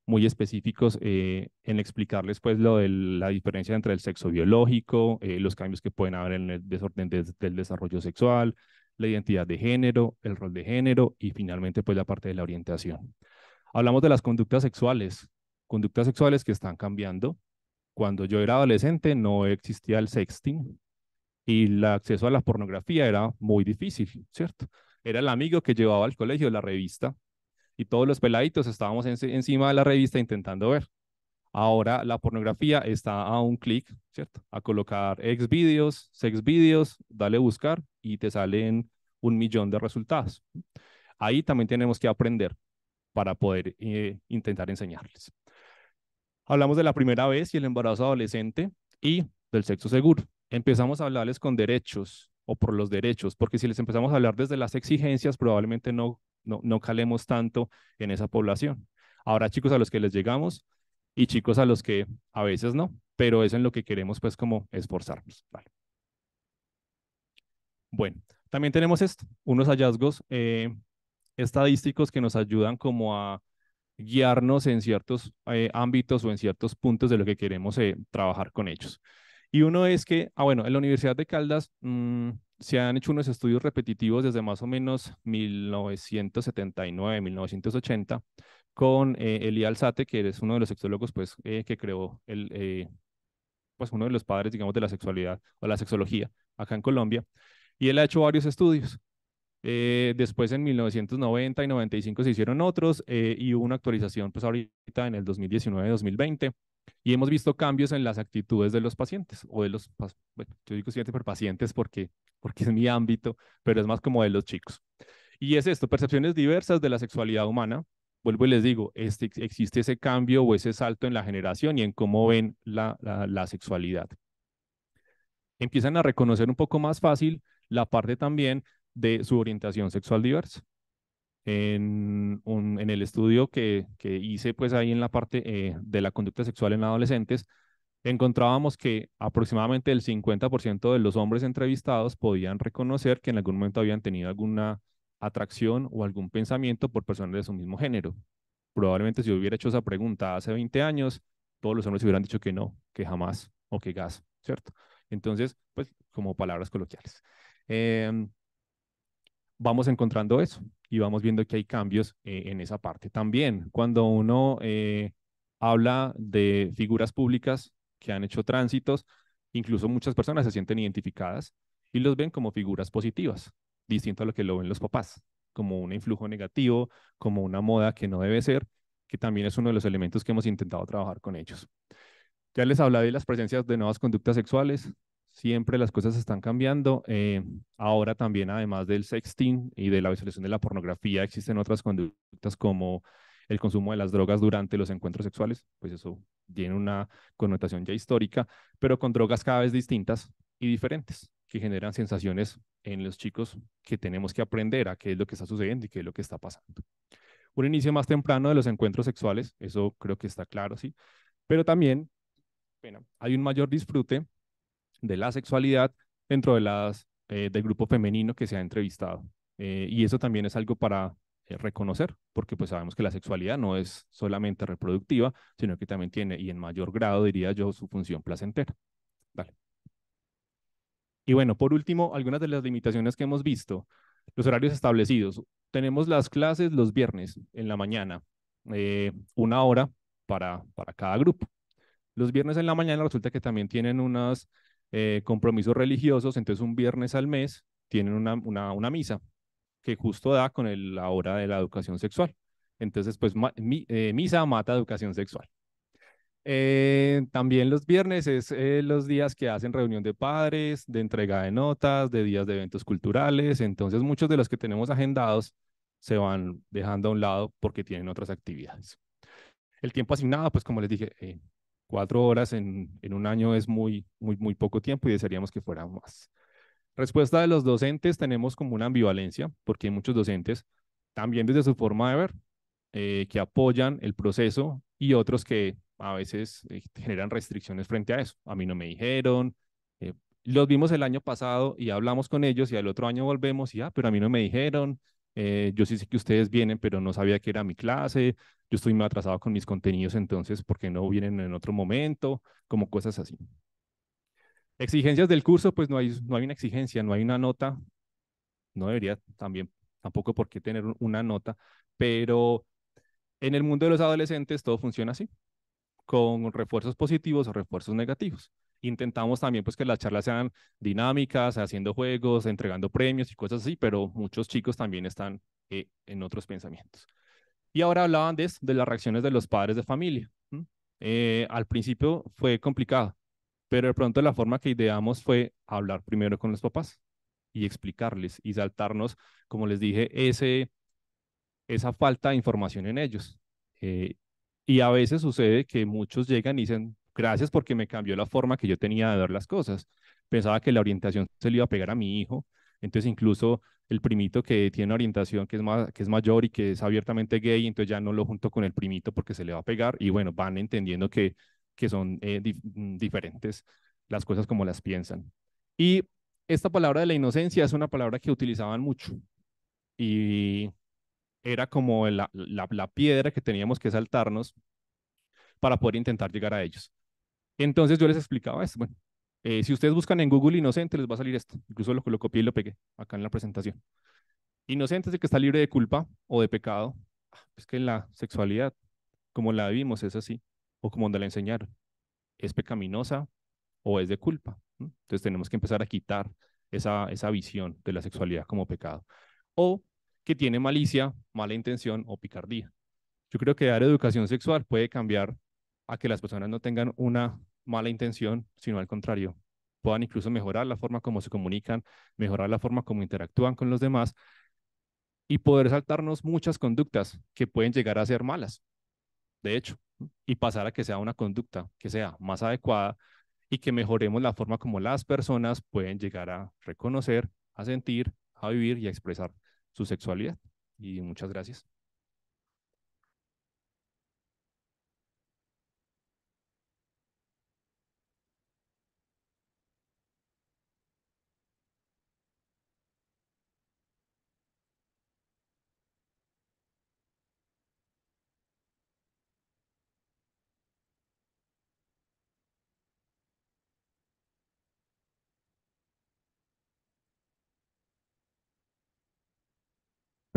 muy específicos eh, en explicarles pues lo de la diferencia entre el sexo biológico, eh, los cambios que pueden haber en el desorden del desarrollo sexual, la identidad de género, el rol de género y finalmente pues la parte de la orientación. Hablamos de las conductas sexuales, conductas sexuales que están cambiando. Cuando yo era adolescente no existía el sexting y el acceso a la pornografía era muy difícil, ¿cierto? Era el amigo que llevaba al colegio la revista y todos los peladitos estábamos encima de la revista intentando ver. Ahora la pornografía está a un clic, ¿cierto? A colocar ex videos, sex videos, dale buscar y te salen un millón de resultados. Ahí también tenemos que aprender para poder eh, intentar enseñarles. Hablamos de la primera vez y el embarazo adolescente y del sexo seguro. Empezamos a hablarles con derechos o por los derechos, porque si les empezamos a hablar desde las exigencias, probablemente no no, calemos tanto en esa población. Ahora chicos a los que les llegamos y chicos a los que a veces no, pero es en lo que queremos pues como esforzarnos. Vale. Bueno, también tenemos esto, unos hallazgos eh, estadísticos que nos ayudan como a guiarnos en ciertos eh, ámbitos o en ciertos puntos de lo que queremos eh, trabajar con ellos. Y uno es que, ah, bueno, en la Universidad de Caldas mm, se han hecho unos estudios repetitivos desde más o menos 1979, 1980, con eh, Eli Alzate, que es uno de los sexólogos pues, eh, que creó el, eh, pues uno de los padres, digamos, de la sexualidad o la sexología acá en Colombia. Y él ha hecho varios estudios. después en 1990 y 95 se hicieron otros y hubo una actualización pues ahorita en el 2019-2020 y hemos visto cambios en las actitudes de los pacientes, o de los, yo digo siempre por pacientes porque, porque es mi ámbito, pero es más como de los chicos. Y es esto, percepciones diversas de la sexualidad humana. Vuelvo y les digo, este, existe ese cambio o ese salto en la generación y en cómo ven la, la sexualidad. Empiezan a reconocer un poco más fácil la parte también de su orientación sexual diversa en, el estudio que, hice pues ahí en la parte eh, de la conducta sexual en adolescentes, encontrábamos que aproximadamente el 50% de los hombres entrevistados podían reconocer que en algún momento habían tenido alguna atracción o algún pensamiento por personas de su mismo género. Probablemente si hubiera hecho esa pregunta hace 20 años, todos los hombres hubieran dicho que no, que jamás o que gas, ¿cierto? Entonces, pues como palabras coloquiales. Eh, vamos encontrando eso y vamos viendo que hay cambios eh, en esa parte también. Cuando uno eh, habla de figuras públicas que han hecho tránsitos, incluso muchas personas se sienten identificadas y los ven como figuras positivas, distinto a lo que lo ven los papás, como un influjo negativo, como una moda que no debe ser, que también es uno de los elementos que hemos intentado trabajar con ellos. Ya les hablé de las presencias de nuevas conductas sexuales, siempre las cosas están cambiando. Eh, ahora también, además del sexting y de la visualización de la pornografía, existen otras conductas como el consumo de las drogas durante los encuentros sexuales, pues eso tiene una connotación ya histórica, pero con drogas cada vez distintas y diferentes, que generan sensaciones en los chicos que tenemos que aprender a qué es lo que está sucediendo y qué es lo que está pasando. Un inicio más temprano de los encuentros sexuales, eso creo que está claro, sí, pero también bueno, hay un mayor disfrute de la sexualidad dentro de las, eh, del grupo femenino que se ha entrevistado. Eh, y eso también es algo para eh, reconocer, porque pues sabemos que la sexualidad no es solamente reproductiva, sino que también tiene, y en mayor grado diría yo, su función placentera. Dale. Y bueno, por último, algunas de las limitaciones que hemos visto, los horarios establecidos. Tenemos las clases los viernes en la mañana, una hora para, para cada grupo. Los viernes en la mañana resulta que también tienen unas eh, compromisos religiosos, entonces un viernes al mes tienen una, una, una misa que justo da con la hora de la educación sexual. Entonces, pues eh, misa mata educación sexual. Eh, también los viernes es los días que hacen reunión de padres, de entrega de notas, de días de eventos culturales. Entonces, muchos de los que tenemos agendados se van dejando a un lado porque tienen otras actividades. El tiempo asignado, pues como les dije, Cuatro horas en, en, un año es muy, muy, muy poco tiempo y desearíamos que fuera más. Respuesta de los docentes, tenemos como una ambivalencia, porque hay muchos docentes, también desde su forma de ver, eh, que apoyan el proceso y otros que a veces eh, generan restricciones frente a eso. A mí no me dijeron, eh, los vimos el año pasado y hablamos con ellos y al otro año volvemos y, ah, pero a mí no me dijeron, eh, yo sí sé que ustedes vienen, pero no sabía que era mi clase. Yo estoy muy atrasado con mis contenidos, entonces, ¿por qué no vienen en otro momento? Como cosas así. Exigencias del curso, pues no hay, no hay una exigencia, no hay una nota. No debería también, tampoco por qué tener una nota, pero en el mundo de los adolescentes todo funciona así, con refuerzos positivos o refuerzos negativos. Intentamos también pues que las charlas sean dinámicas, haciendo juegos, entregando premios y cosas así, pero muchos chicos también están eh, en otros pensamientos. Y ahora hablaban de, las reacciones de los padres de familia. Eh, al principio fue complicado, pero de pronto la forma que ideamos fue hablar primero con los papás y explicarles y saltarnos, como les dije, ese, esa falta de información en ellos. Eh, y a veces sucede que muchos llegan y dicen, Gracias porque me cambió la forma que yo tenía de ver las cosas. Pensaba que la orientación se le iba a pegar a mi hijo. Entonces incluso el primito que tiene orientación que es, más, que es mayor y que es abiertamente gay, entonces ya no lo junto con el primito porque se le va a pegar. Y bueno, van entendiendo que, que son eh, mm, diferentes las cosas como las piensan. Y esta palabra de la inocencia es una palabra que utilizaban mucho y era como la, la piedra que teníamos que saltarnos para poder intentar llegar a ellos. Entonces yo les explicaba esto. Bueno, eh, si ustedes buscan en Google inocente, les va a salir esto. Incluso lo, lo copié y lo pegué acá en la presentación. Inocente es que está libre de culpa o de pecado. Ah, es pues que la sexualidad, como la vimos, es así, o como donde la enseñaron, es pecaminosa o es de culpa. Entonces tenemos que empezar a quitar esa, esa visión de la sexualidad como pecado. O que tiene malicia, mala intención o picardía. Yo creo que dar educación sexual puede cambiar a que las personas no tengan una mala intención, sino al contrario, puedan incluso mejorar la forma como se comunican, mejorar la forma como interactúan con los demás y poder saltarnos muchas conductas que pueden llegar a ser malas, de hecho, y pasar a que sea una conducta que sea más adecuada y que mejoremos la forma como las personas pueden llegar a reconocer, a sentir, a vivir y a expresar su sexualidad. Y muchas gracias.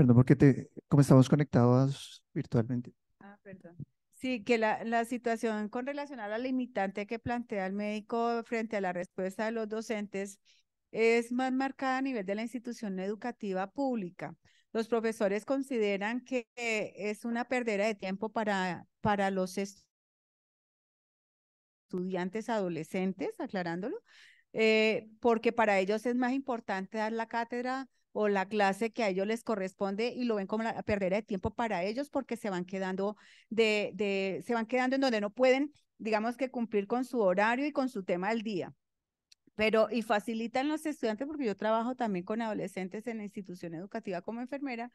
Perdón, porque te, como estamos conectados virtualmente. Ah, perdón. Sí, que la, la, situación con relación a la limitante que plantea el médico frente a la respuesta de los docentes es más marcada a nivel de la institución educativa pública. Los profesores consideran que es una perdera de tiempo para, para los estudiantes adolescentes, aclarándolo, eh, porque para ellos es más importante dar la cátedra o la clase que a ellos les corresponde y lo ven como la pérdida de tiempo para ellos porque se van quedando de, se van quedando en donde no pueden, digamos que cumplir con su horario y con su tema del día. Pero, y facilitan los estudiantes, porque yo trabajo también con adolescentes en la institución educativa como enfermera,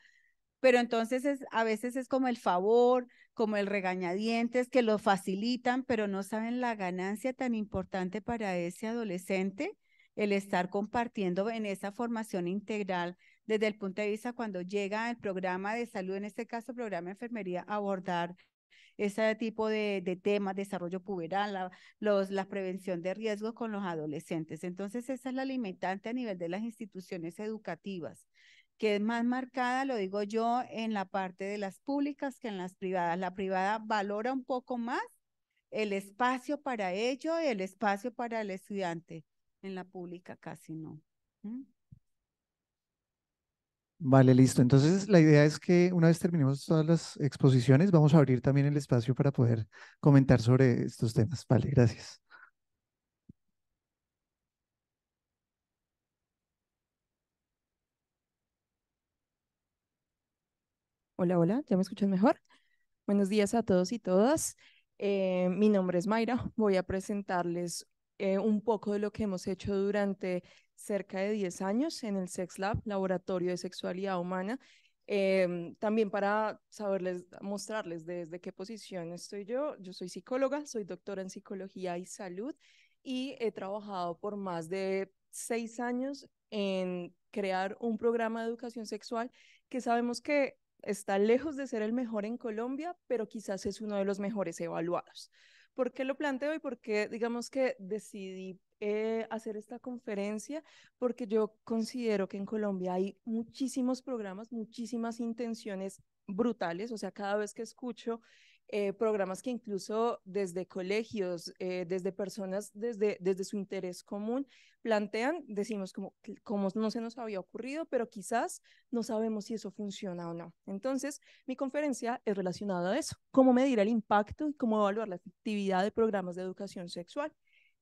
pero entonces a veces es como el favor, como el regañadientes, que lo facilitan, pero no saben la ganancia tan importante para ese adolescente el estar compartiendo en esa formación integral desde el punto de vista cuando llega el programa de salud, en este caso programa de enfermería, abordar ese tipo de, temas, desarrollo puberal, los, la prevención de riesgos con los adolescentes. Entonces, esa es la limitante a nivel de las instituciones educativas, que es más marcada, lo digo yo, en la parte de las públicas que en las privadas. La privada valora un poco más el espacio para ello y el espacio para el estudiante en la pública casi no. Mm. Vale, listo. Entonces, la idea es que una vez terminemos todas las exposiciones, vamos a abrir también el espacio para poder comentar sobre estos temas. Vale, gracias. Hola, hola, ¿ya me escuchan mejor? Buenos días a todos y todas. Eh, mi nombre es Mayra. Voy a presentarles eh, un poco de lo que hemos hecho durante cerca de 10 años en el Sex Lab, Laboratorio de Sexualidad Humana, em, también para saberles, mostrarles desde qué posición estoy yo. Yo soy psicóloga, soy doctora en psicología y salud y he trabajado por más de seis años en crear un programa de educación sexual que sabemos que está lejos de ser el mejor en Colombia, pero quizás es uno de los mejores evaluados. ¿Por qué lo planteo y por qué, digamos que decidí eh, hacer esta conferencia? Porque yo considero que en Colombia hay muchísimos programas, muchísimas intenciones brutales, o sea, cada vez que escucho eh, programas que incluso desde colegios, eh, desde personas, desde, desde su interés común, plantean, decimos como, como no se nos había ocurrido, pero quizás no sabemos si eso funciona o no. Entonces, mi conferencia es relacionada a eso, cómo medir el impacto y cómo evaluar la efectividad de programas de educación sexual.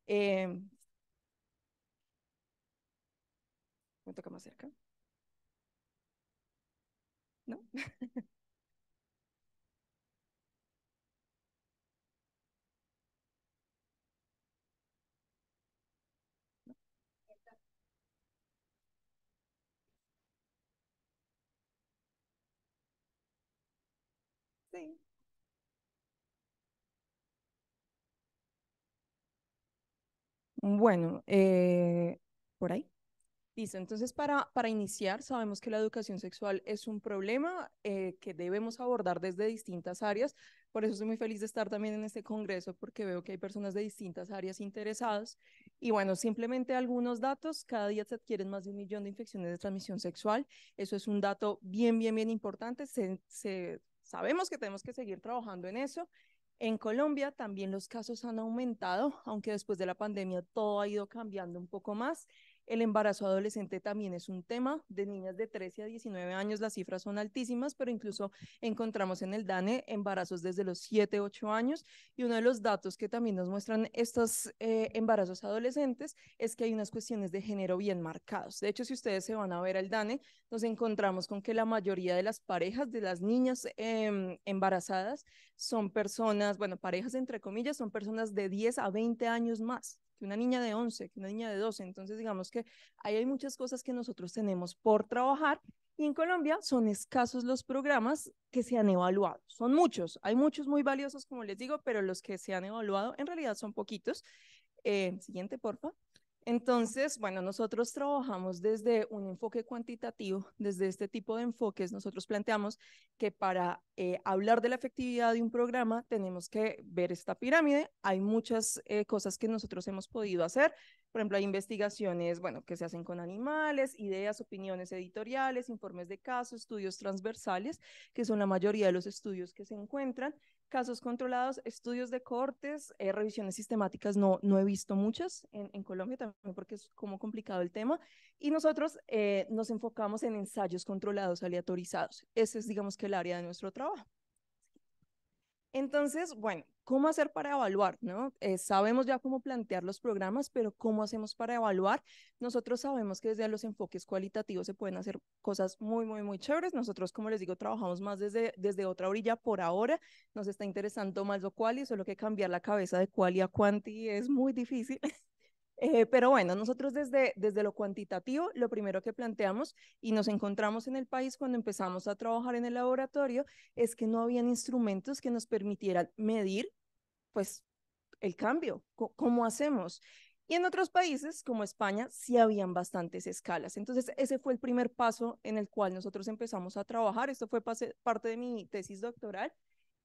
Eh, me toca más cerca. ¿No? Bueno, eh, por ahí. dice entonces para, para iniciar, sabemos que la educación sexual es un problema eh, que debemos abordar desde distintas áreas. Por eso estoy muy feliz de estar también en este congreso porque veo que hay personas de distintas áreas interesadas. Y bueno, simplemente algunos datos. Cada día se adquieren más de un millón de infecciones de transmisión sexual. Eso es un dato bien, bien, bien importante. se sabemos que tenemos que seguir trabajando en eso. En Colombia también los casos han aumentado, aunque después de la pandemia todo ha ido cambiando un poco más. El embarazo adolescente también es un tema. De niñas de 13 a 19 años las cifras son altísimas, pero incluso encontramos en el DANE embarazos desde los 7, 8 años. Y uno de los datos que también nos muestran estos eh, embarazos adolescentes es que hay unas cuestiones de género bien marcadas. De hecho, si ustedes se van a ver al DANE, nos encontramos con que la mayoría de las parejas de las niñas em, embarazadas son personas, bueno, parejas entre comillas, son personas de 10 a 20 años más que una niña de 11, que una niña de 12. Entonces, digamos que ahí hay muchas cosas que nosotros tenemos por trabajar y en Colombia son escasos los programas que se han evaluado. Son muchos, hay muchos muy valiosos, como les digo, pero los que se han evaluado en realidad son poquitos. Eh, siguiente, porfa. Entonces, bueno, nosotros trabajamos desde un enfoque cuantitativo, desde este tipo de enfoques, nosotros planteamos que para eh, hablar de la efectividad de un programa tenemos que ver esta pirámide. Hay muchas eh, cosas que nosotros hemos podido hacer. Por ejemplo, hay investigaciones, bueno, que se hacen con animales, ideas, opiniones editoriales, informes de casos, estudios transversales, que son la mayoría de los estudios que se encuentran. Casos controlados, estudios de cortes, eh, revisiones sistemáticas, no, no he visto muchas en, Colombia también porque es como complicado el tema. Y nosotros eh, nos enfocamos en ensayos controlados, aleatorizados. Ese es, digamos que, el área de nuestro trabajo. Entonces, bueno, ¿cómo hacer para evaluar? ¿no? Eh, sabemos ya cómo plantear los programas, pero ¿cómo hacemos para evaluar? Nosotros sabemos que desde los enfoques cualitativos se pueden hacer cosas muy, muy, muy chéveres. Nosotros, como les digo, trabajamos más desde, desde otra orilla por ahora. Nos está interesando más lo cual y solo que cambiar la cabeza de cual y a cuanti es muy difícil. Eh, pero bueno, nosotros desde, desde lo cuantitativo, lo primero que planteamos y nos encontramos en el país cuando empezamos a trabajar en el laboratorio es que no habían instrumentos que nos permitieran medir, pues, el cambio, cómo hacemos. Y en otros países, como España, sí habían bastantes escalas. Entonces, ese fue el primer paso en el cual nosotros empezamos a trabajar. Esto fue parte de mi tesis doctoral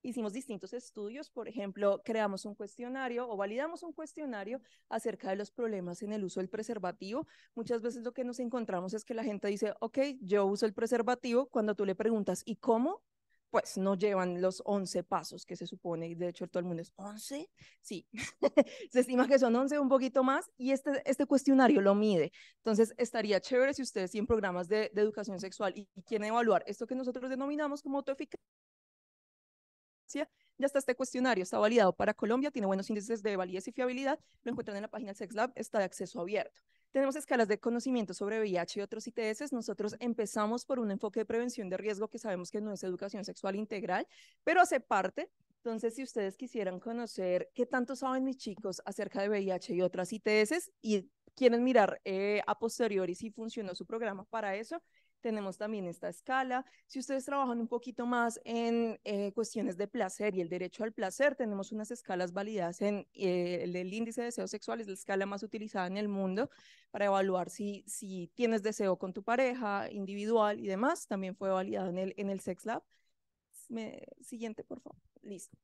hicimos distintos estudios, por ejemplo, creamos un cuestionario o validamos un cuestionario acerca de los problemas en el uso del preservativo. Muchas veces lo que nos encontramos es que la gente dice, ok, yo uso el preservativo, cuando tú le preguntas, ¿y cómo? pues no llevan los 11 pasos que se supone, y de hecho todo el mundo es 11, sí, se estima que son 11, un poquito más, y este, este cuestionario lo mide. Entonces, estaría chévere si ustedes tienen programas de, educación sexual y, quieren evaluar esto que nosotros denominamos como autoeficacia, ya está este cuestionario, está validado para Colombia, tiene buenos índices de validez y fiabilidad, lo encuentran en la página del SexLab, está de acceso abierto. Tenemos escalas de conocimiento sobre VIH y otros ITS. Nosotros empezamos por un enfoque de prevención de riesgo que sabemos que no es educación sexual integral, pero hace parte. Entonces, si ustedes quisieran conocer qué tanto saben mis chicos acerca de VIH y otras ITS y quieren mirar eh, a posteriori si funcionó su programa para eso, tenemos también esta escala. Si ustedes trabajan un poquito más en eh, cuestiones de placer y el derecho al placer, tenemos unas escalas validadas en eh, el, índice de deseos sexuales, la escala más utilizada en el mundo para evaluar si, si tienes deseo con tu pareja, individual y demás. También fue validado en el, en el Sex Lab. siguiente, por favor. Listo.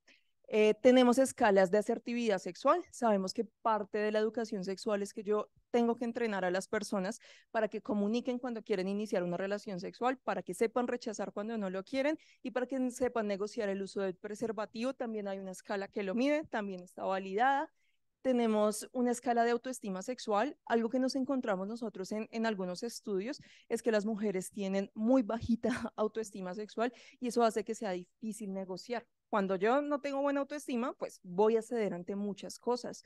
Eh, tenemos escalas de asertividad sexual. Sabemos que parte de la educación sexual es que yo tengo que entrenar a las personas para que comuniquen cuando quieren iniciar una relación sexual, para que sepan rechazar cuando no lo quieren y para que sepan negociar el uso del preservativo. También hay una escala que lo mide, también está validada. Tenemos una escala de autoestima sexual. Algo que nos encontramos nosotros en algunos estudios es que las mujeres tienen muy bajita autoestima sexual y eso hace que sea difícil negociar cuando yo no tengo buena autoestima, pues voy a ceder ante muchas cosas.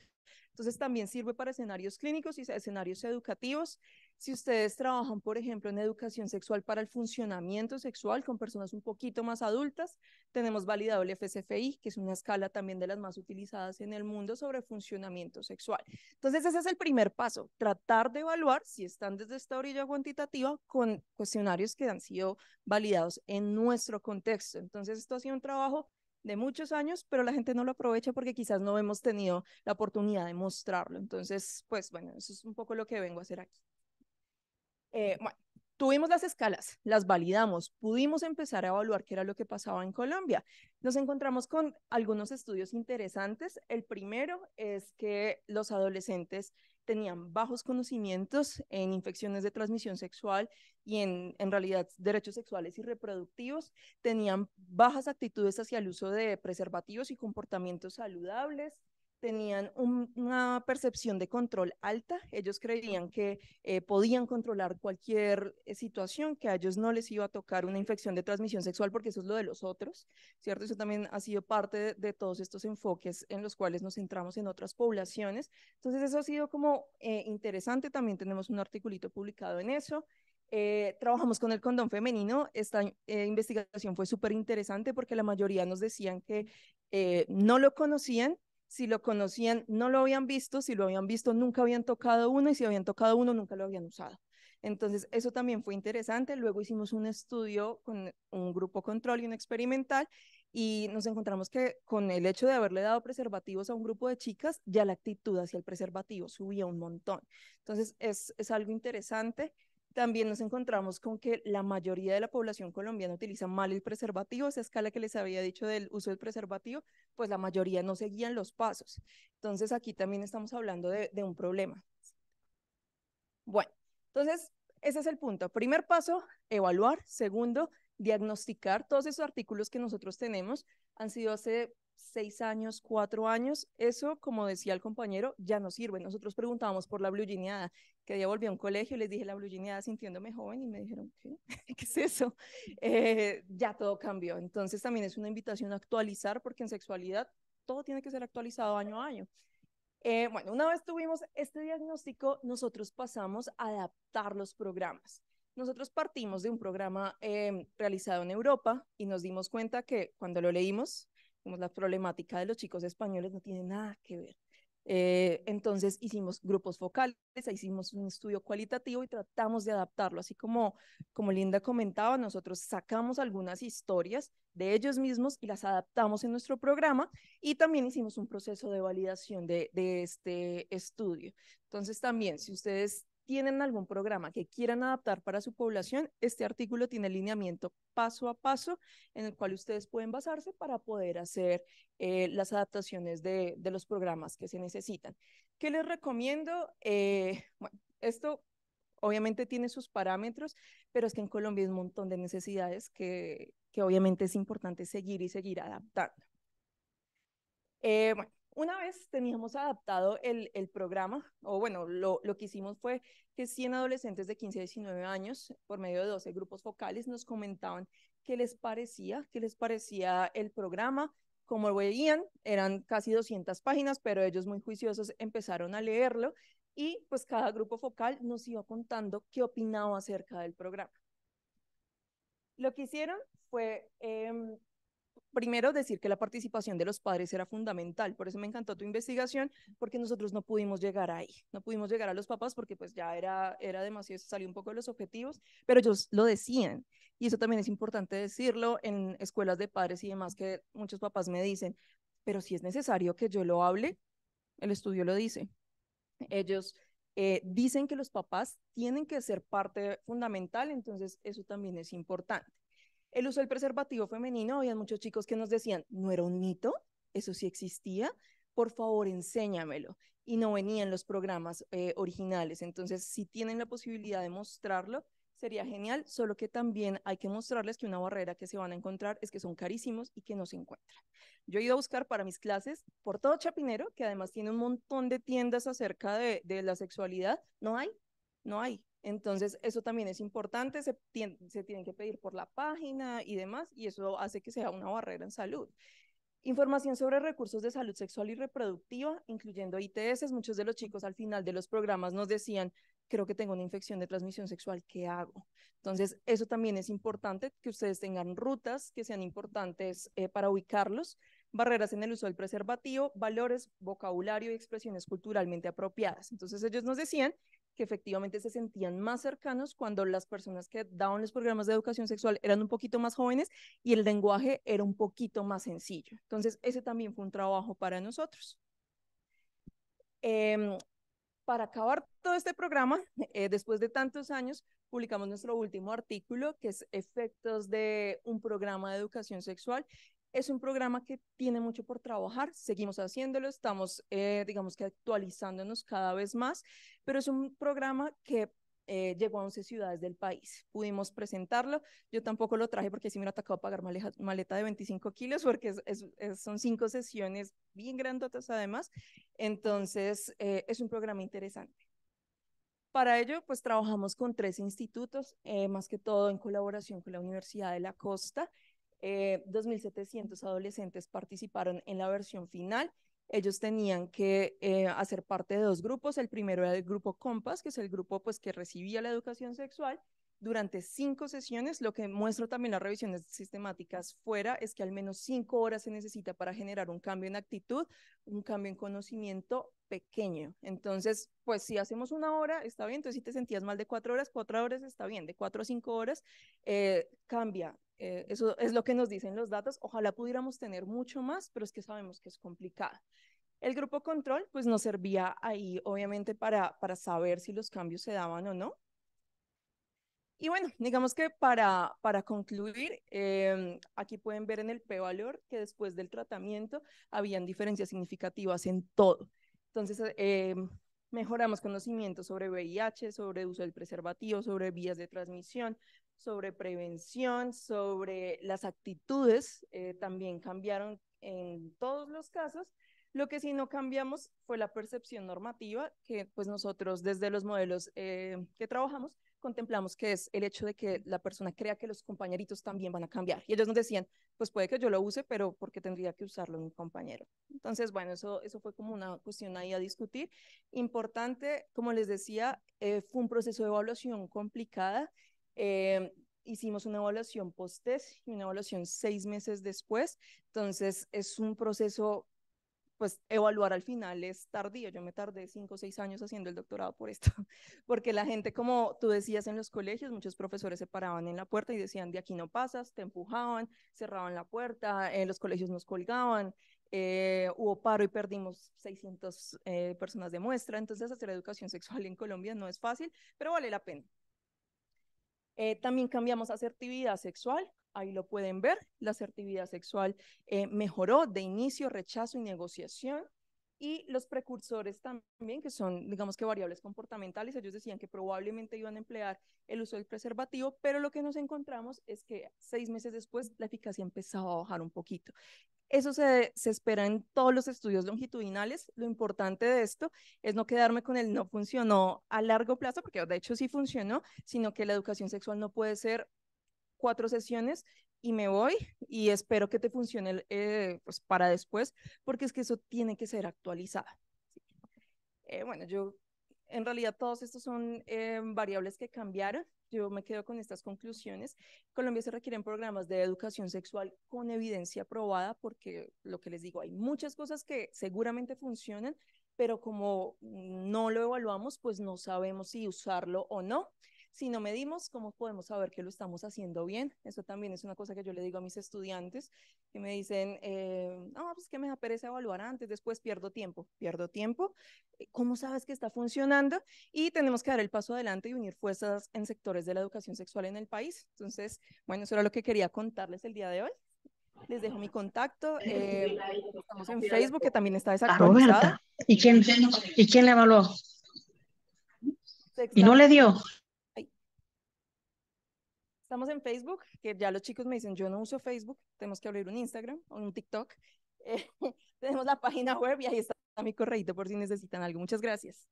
Entonces también sirve para escenarios clínicos y escenarios educativos. Si ustedes trabajan, por ejemplo, en educación sexual para el funcionamiento sexual con personas un poquito más adultas, tenemos validado el FSFI, que es una escala también de las más utilizadas en el mundo sobre funcionamiento sexual. Entonces, ese es el primer paso, tratar de evaluar si están desde esta orilla cuantitativa con cuestionarios que han sido validados en nuestro contexto. Entonces, esto ha sido un trabajo de muchos años, pero la gente no lo aprovecha porque quizás no hemos tenido la oportunidad de mostrarlo. Entonces, pues bueno, eso es un poco lo que vengo a hacer aquí. Eh, bueno, tuvimos las escalas, las validamos, pudimos empezar a evaluar qué era lo que pasaba en Colombia. Nos encontramos con algunos estudios interesantes. El primero es que los adolescentes tenían bajos conocimientos en infecciones de transmisión sexual y en, en realidad derechos sexuales y reproductivos, tenían bajas actitudes hacia el uso de preservativos y comportamientos saludables, tenían una percepción de control alta, ellos creían que eh, podían controlar cualquier eh, situación, que a ellos no les iba a tocar una infección de transmisión sexual, porque eso es lo de los otros, ¿cierto? Eso también ha sido parte de, todos estos enfoques en los cuales nos centramos en otras poblaciones. Entonces, eso ha sido como eh, interesante, también tenemos un articulito publicado en eso. trabajamos con el condón femenino. Esta investigación fue súper interesante porque la mayoría nos decían que no lo conocían si lo conocían, no lo habían visto, si lo habían visto, nunca habían tocado uno y si habían tocado uno, nunca lo habían usado. Entonces, eso también fue interesante. Luego hicimos un estudio con un grupo control y un experimental y nos encontramos que con el hecho de haberle dado preservativos a un grupo de chicas, ya la actitud hacia el preservativo subía un montón. Entonces, es, es algo interesante también nos encontramos con que la mayoría de la población colombiana utiliza mal el preservativo, esa escala que les había dicho del uso del preservativo, pues la mayoría no seguían los pasos. Entonces aquí también estamos hablando de, un problema. Bueno, entonces ese es el punto. Primer paso, evaluar. Segundo, diagnosticar. Todos esos artículos que nosotros tenemos han sido hace seis años, cuatro años, eso, como decía el compañero, ya no sirve. Nosotros preguntábamos por la blugineada, que ya volví a un colegio les dije la blugineada sintiéndome joven y me dijeron, ¿qué, es eso? Eh, ya todo cambió. Entonces también es una invitación a actualizar porque en sexualidad todo tiene que ser actualizado año a año. Eh, bueno, una vez tuvimos este diagnóstico, nosotros pasamos a adaptar los programas. Nosotros partimos de un programa em, realizado en Europa y nos dimos cuenta que cuando lo leímos, la problemática de los chicos españoles no tiene nada que ver. Eh, entonces hicimos grupos focales, hicimos un estudio cualitativo y tratamos de adaptarlo. Así como, como Linda comentaba, nosotros sacamos algunas historias de ellos mismos y las adaptamos en nuestro programa y también hicimos un proceso de validación de, de este estudio. Entonces también, si ustedes tienen algún programa que quieran adaptar para su población, este artículo tiene lineamiento paso a paso en el cual ustedes pueden basarse para poder hacer eh, las adaptaciones de, los programas que se necesitan. ¿Qué les recomiendo? Eh, esto obviamente tiene sus parámetros, pero es que en Colombia es un montón de necesidades que, que obviamente es importante seguir y seguir adaptando. Eh, una vez teníamos adaptado el, programa, o bueno, lo, lo, que hicimos fue que 100 adolescentes de 15 a 19 años, por medio de 12 grupos focales, nos comentaban qué les parecía, qué les parecía el programa, cómo lo veían, eran casi 200 páginas, pero ellos muy juiciosos empezaron a leerlo y pues cada grupo focal nos iba contando qué opinaba acerca del programa. Lo que hicieron fue em, primero decir que la participación de los padres era fundamental, por eso me encantó tu investigación, porque nosotros no pudimos llegar ahí, no pudimos llegar a los papás porque pues ya era, era demasiado, salió un poco de los objetivos, pero ellos lo decían, y eso también es importante decirlo en escuelas de padres y demás, que muchos papás me dicen, pero si es necesario que yo lo hable, el estudio lo dice. Ellos eh, dicen que los papás tienen que ser parte fundamental, entonces eso también es importante el uso del preservativo femenino, había muchos chicos que nos decían, no era un mito, eso sí existía, por favor enséñamelo. Y no venían los programas eh, originales. Entonces, si tienen la posibilidad de mostrarlo, sería genial, solo que también hay que mostrarles que una barrera que se van a encontrar es que son carísimos y que no se encuentran. Yo he ido a buscar para mis clases por todo Chapinero, que además tiene un montón de tiendas acerca de la sexualidad, no hay, no hay. Entonces, eso también es importante, se, tienen que pedir por la página y demás, y eso hace que sea una barrera en salud. Información sobre recursos de salud sexual y reproductiva, incluyendo ITS. Muchos de los chicos al final de los programas nos decían, creo que tengo una infección de transmisión sexual, ¿qué hago? Entonces, eso también es importante, que ustedes tengan rutas que sean importantes eh, para ubicarlos, barreras en el uso del preservativo, valores, vocabulario y expresiones culturalmente apropiadas. Entonces, ellos nos decían que efectivamente se sentían más cercanos cuando las personas que daban los programas de educación sexual eran un poquito más jóvenes y el lenguaje era un poquito más sencillo. Entonces, ese también fue un trabajo para nosotros. Em, para acabar todo este programa, eh, después de tantos años, publicamos nuestro último artículo, que es Efectos de un programa de educación sexual, es un programa que tiene mucho por trabajar, seguimos haciéndolo, estamos, eh, digamos que actualizándonos cada vez más, pero es un programa que eh, llegó a 11 ciudades del país. Pudimos presentarlo. Yo tampoco lo traje porque sí me lo tocado pagar maleta de 25 kilos porque son cinco sesiones bien grandotas además. Entonces, eh, es un programa interesante. Para ello, pues trabajamos con tres institutos, más que todo en colaboración con la Universidad de la Costa 2.700 eh, adolescentes participaron en la versión final. Ellos tenían que eh, hacer parte de dos grupos. El primero era el grupo Compass, que es el grupo pues, que recibía la educación sexual durante cinco sesiones. Lo que muestro también las revisiones sistemáticas fuera es que al menos cinco horas se necesita para generar un cambio en actitud, un cambio en conocimiento pequeño. Entonces, pues si hacemos una hora, está bien. Entonces, si te sentías mal de cuatro horas, cuatro horas está bien. De cuatro a cinco horas, eh, cambia eh, eso es lo que nos dicen los datos. Ojalá pudiéramos tener mucho más, pero es que sabemos que es complicado. El grupo control pues nos servía ahí obviamente para, para saber si los cambios se daban o no. Y bueno, digamos que para, para concluir, em, aquí pueden ver en el p-valor que después del tratamiento habían diferencias significativas en todo. Entonces, eh, em, mejoramos conocimientos sobre VIH, sobre uso del preservativo, sobre vías de transmisión, sobre prevención, sobre las actitudes, eh, también cambiaron en todos los casos. Lo que sí no cambiamos fue la percepción normativa, que pues nosotros desde los modelos eh, que trabajamos contemplamos que es el hecho de que la persona crea que los compañeritos también van a cambiar. Y ellos nos decían, pues puede que yo lo use, pero ¿por qué tendría que usarlo mi compañero? Entonces, bueno, eso, eso fue como una cuestión ahí a discutir. Importante, como les decía, eh, fue un proceso de evaluación complicada eh, hicimos una evaluación post-test y una evaluación seis meses después. Entonces, es un proceso, pues evaluar al final es tardío. Yo me tardé cinco o seis años haciendo el doctorado por esto, porque la gente, como tú decías en los colegios, muchos profesores se paraban en la puerta y decían, de aquí no pasas, te empujaban, cerraban la puerta, en los colegios nos colgaban. Eh, hubo paro y perdimos 600 eh, personas de muestra, entonces hacer educación sexual en Colombia no es fácil, pero vale la pena. Eh, también cambiamos asertividad sexual, ahí lo pueden ver, la asertividad sexual eh, mejoró de inicio, rechazo y negociación. Y los precursores también, que son, digamos que variables comportamentales, ellos decían que probablemente iban a emplear el uso del preservativo, pero lo que nos encontramos es que seis meses después la eficacia empezaba a bajar un poquito. Eso se, espera en todos los estudios longitudinales. Lo importante de esto es no quedarme con el no funcionó a largo plazo, porque de hecho sí funcionó, sino que la educación sexual no puede ser cuatro sesiones y me voy y espero que te funcione eh, pues, para después, porque es que eso tiene que ser actualizada. Eh, bueno, yo en realidad todos estos son eh, variables que cambiaron. Yo me quedo con estas conclusiones. Colombia se requieren programas de educación sexual con evidencia probada porque lo que les digo, hay muchas cosas que seguramente funcionan, pero como no lo evaluamos, pues no sabemos si usarlo o no. Si no medimos, ¿cómo podemos saber que lo estamos haciendo bien? Eso también es una cosa que yo le digo a mis estudiantes que me dicen, eh, no, pues que me da evaluar antes, después pierdo tiempo, pierdo tiempo. Eh, ¿Cómo sabes que está funcionando? Y tenemos que dar el paso adelante y unir fuerzas en sectores de la educación sexual en el país. Entonces, bueno, eso era lo que quería contarles el día de hoy. Les dejo mi contacto. Eh, estamos en Facebook, que también está ah, desactualizado. ¿Y quién, ¿Y quién le evaluó? ¿Y no le dio? Estamos en Facebook, que ya los chicos me dicen, yo no uso Facebook, tenemos que abrir un Instagram o un TikTok. Eh, tenemos la página web y ahí está mi correo por si necesitan algo. Muchas gracias.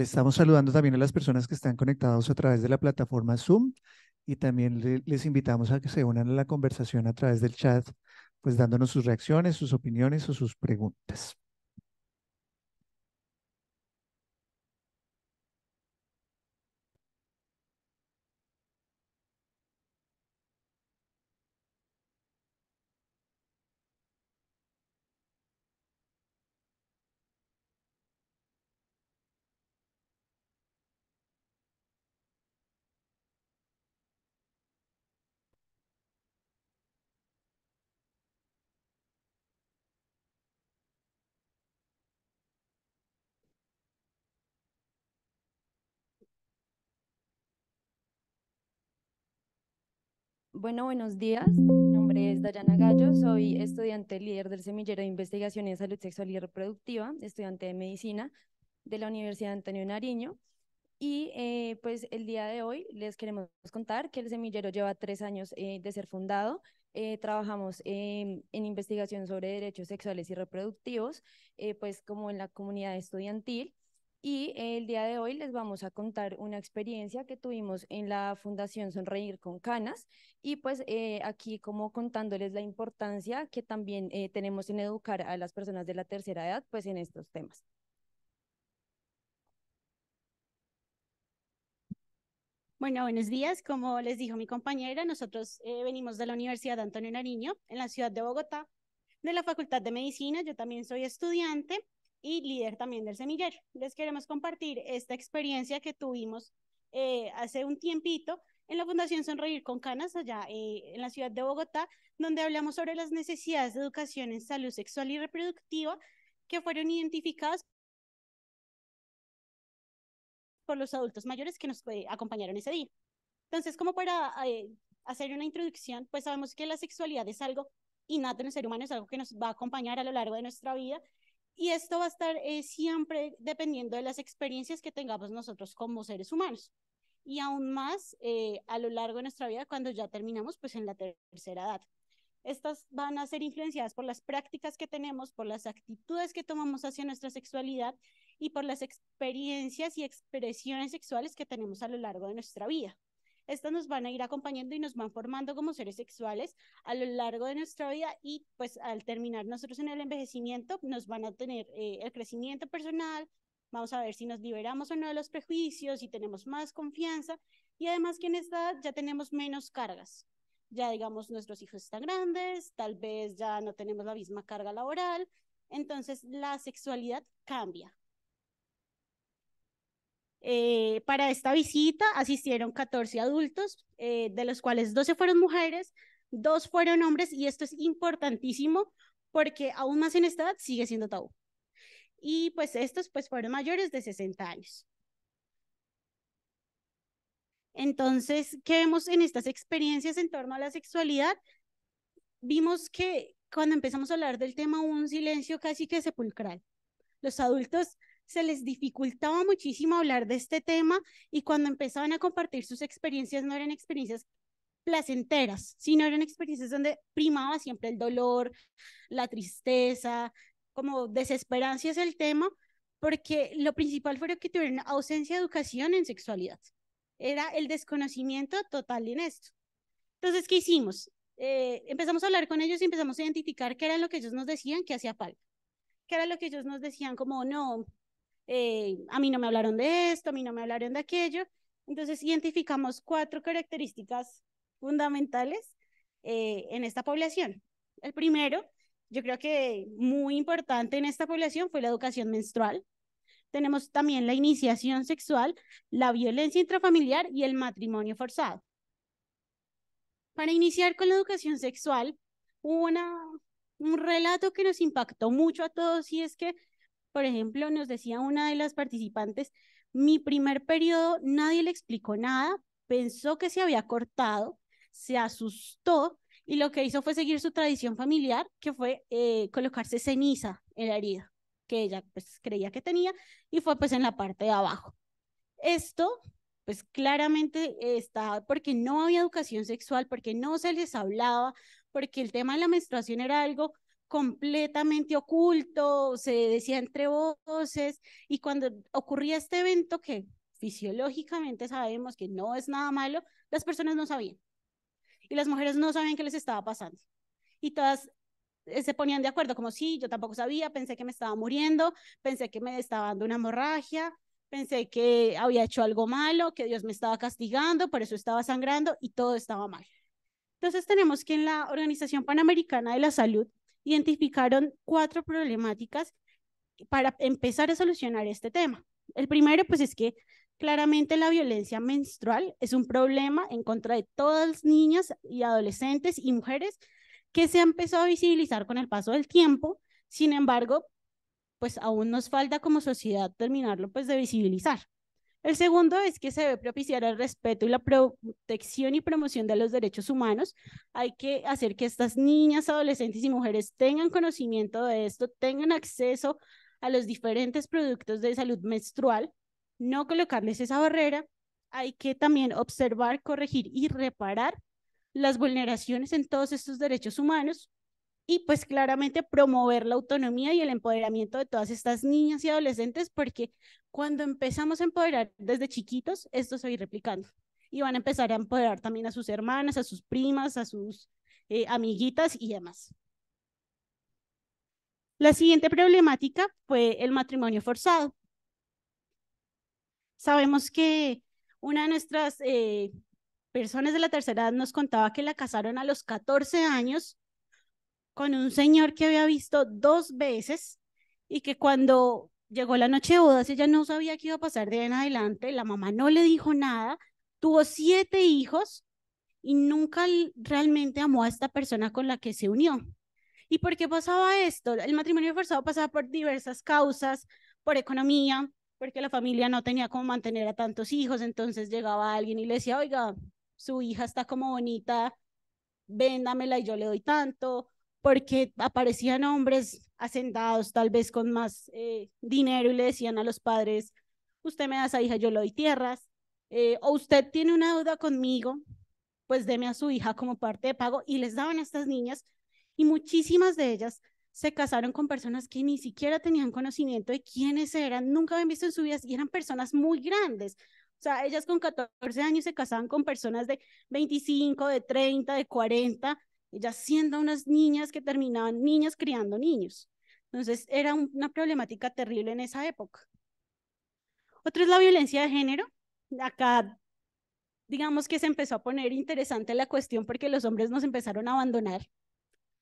estamos saludando también a las personas que están conectados a través de la plataforma Zoom y también les invitamos a que se unan a la conversación a través del chat, pues dándonos sus reacciones, sus opiniones o sus preguntas. Bueno, buenos días. Mi nombre es Dayana Gallo, soy estudiante líder del Semillero de Investigación en Salud Sexual y Reproductiva, estudiante de Medicina de la Universidad Antonio Nariño. Y eh, pues el día de hoy les queremos contar que el Semillero lleva tres años eh, de ser fundado. Eh, trabajamos em, en investigación sobre derechos sexuales y reproductivos, pues como en la comunidad estudiantil. Y el día de hoy les vamos a contar una experiencia que tuvimos en la Fundación Sonreír con Canas y pues eh, aquí como contándoles la importancia que también eh, tenemos en educar a las personas de la tercera edad pues en estos temas. Bueno, buenos días. Como les dijo mi compañera, nosotros eh, venimos de la Universidad Antonio Nariño en la ciudad de Bogotá, de la Facultad de Medicina. Yo también soy estudiante y líder también del semillero. Les queremos compartir esta experiencia que tuvimos eh, hace un tiempito en la Fundación Sonreír con Canas, allá eh, en la ciudad de Bogotá, donde hablamos sobre las necesidades de educación en salud sexual y reproductiva que fueron identificadas por los adultos mayores que nos eh, acompañaron ese día. Entonces, como para hacer una introducción, pues sabemos que la sexualidad es algo innato en el ser humano, es algo que nos va a acompañar a lo largo de nuestra vida y esto va a estar eh, siempre dependiendo de las experiencias que tengamos nosotros como seres humanos. Y aún más eh, a lo largo de nuestra vida, cuando ya terminamos, pues en la tercera edad. Estas van a ser influenciadas por las prácticas que tenemos, por las actitudes que tomamos hacia nuestra sexualidad y por las experiencias y expresiones sexuales que tenemos a lo largo de nuestra vida estas nos van a ir acompañando y nos van formando como seres sexuales a lo largo de nuestra vida y pues al terminar nosotros en el envejecimiento nos van a tener eh, el crecimiento personal, vamos a ver si nos liberamos o no de los prejuicios, si tenemos más confianza y además que en ya tenemos menos cargas. Ya digamos, nuestros hijos están grandes, tal vez ya no tenemos la misma carga laboral, entonces la sexualidad cambia, eh, para esta visita asistieron 14 adultos, eh, de los cuales 12 fueron mujeres, 2 fueron hombres, y esto es importantísimo porque aún más en esta edad sigue siendo tabú. Y pues estos pues fueron mayores de 60 años. Entonces, ¿qué vemos en estas experiencias en torno a la sexualidad? Vimos que cuando empezamos a hablar del tema hubo un silencio casi que sepulcral. Los adultos se les dificultaba muchísimo hablar de este tema y cuando empezaban a compartir sus experiencias no eran experiencias placenteras, sino eran experiencias donde primaba siempre el dolor, la tristeza, como desesperancia es el tema, porque lo principal fue que tuvieron ausencia de educación en sexualidad. Era el desconocimiento total en esto. Entonces, ¿qué hicimos? Eh, empezamos a hablar con ellos y empezamos a identificar qué era lo que ellos nos decían que hacía falta. Qué era lo que ellos nos decían como, no, eh, a mí no me hablaron de esto, a mí no me hablaron de aquello. Entonces identificamos cuatro características fundamentales eh, en esta población. El primero, yo creo que muy importante en esta población fue la educación menstrual. Tenemos también la iniciación sexual, la violencia intrafamiliar y el matrimonio forzado. Para iniciar con la educación sexual, hubo una, un relato que nos impactó mucho a todos y es que por ejemplo, nos decía una de las participantes, mi primer periodo nadie le explicó nada, pensó que se había cortado, se asustó y lo que hizo fue seguir su tradición familiar, que fue eh, colocarse ceniza en la herida que ella pues creía que tenía y fue pues en la parte de abajo. Esto pues claramente está porque no había educación sexual, porque no se les hablaba, porque el tema de la menstruación era algo completamente oculto, se decía entre voces, y cuando ocurría este evento que fisiológicamente sabemos que no es nada malo, las personas no sabían. Y las mujeres no sabían qué les estaba pasando. Y todas eh, se ponían de acuerdo, como si yo tampoco sabía, pensé que me estaba muriendo, pensé que me estaba dando una hemorragia, pensé que había hecho algo malo, que Dios me estaba castigando, por eso estaba sangrando y todo estaba mal. Entonces tenemos que en la Organización Panamericana de la Salud identificaron cuatro problemáticas para empezar a solucionar este tema. El primero, pues es que claramente la violencia menstrual es un problema en contra de todas las niñas y adolescentes y mujeres que se ha empezado a visibilizar con el paso del tiempo. Sin embargo, pues aún nos falta como sociedad terminarlo pues de visibilizar. El segundo es que se debe propiciar el respeto y la protección y promoción de los derechos humanos. Hay que hacer que estas niñas, adolescentes y mujeres tengan conocimiento de esto, tengan acceso a los diferentes productos de salud menstrual, no colocarles esa barrera. Hay que también observar, corregir y reparar las vulneraciones en todos estos derechos humanos y pues claramente promover la autonomía y el empoderamiento de todas estas niñas y adolescentes, porque cuando empezamos a empoderar desde chiquitos, esto se va replicando y van a empezar a empoderar también a sus hermanas, a sus primas, a sus eh, amiguitas y demás. La siguiente problemática fue el matrimonio forzado. Sabemos que una de nuestras eh, personas de la tercera edad nos contaba que la casaron a los 14 años con un señor que había visto dos veces y que cuando llegó la noche de bodas ella no sabía qué iba a pasar de en adelante, la mamá no le dijo nada, tuvo siete hijos y nunca realmente amó a esta persona con la que se unió. ¿Y por qué pasaba esto? El matrimonio forzado pasaba por diversas causas, por economía, porque la familia no tenía cómo mantener a tantos hijos, entonces llegaba alguien y le decía, oiga, su hija está como bonita, véndamela y yo le doy tanto, porque aparecían hombres hacendados, tal vez con más eh, dinero, y le decían a los padres, usted me da esa hija, yo le doy tierras, eh, o usted tiene una deuda conmigo, pues deme a su hija como parte de pago, y les daban a estas niñas, y muchísimas de ellas se casaron con personas que ni siquiera tenían conocimiento de quiénes eran, nunca habían visto en su vida, y eran personas muy grandes, o sea, ellas con 14 años se casaban con personas de 25, de 30, de 40, ya siendo unas niñas que terminaban niñas criando niños. Entonces era una problemática terrible en esa época. Otra es la violencia de género. Acá, digamos que se empezó a poner interesante la cuestión porque los hombres nos empezaron a abandonar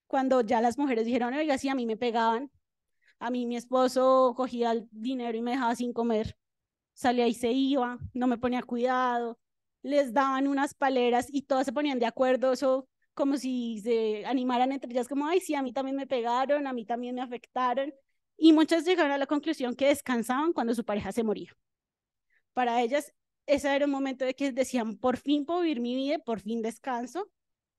cuando ya las mujeres dijeron, oiga, sí, a mí me pegaban, a mí mi esposo cogía el dinero y me dejaba sin comer, salía y se iba, no me ponía cuidado, les daban unas paleras y todas se ponían de acuerdo, eso como si se animaran entre ellas como, ay, sí, a mí también me pegaron, a mí también me afectaron. Y muchas llegaron a la conclusión que descansaban cuando su pareja se moría. Para ellas, ese era un momento de que decían, por fin puedo vivir mi vida, por fin descanso.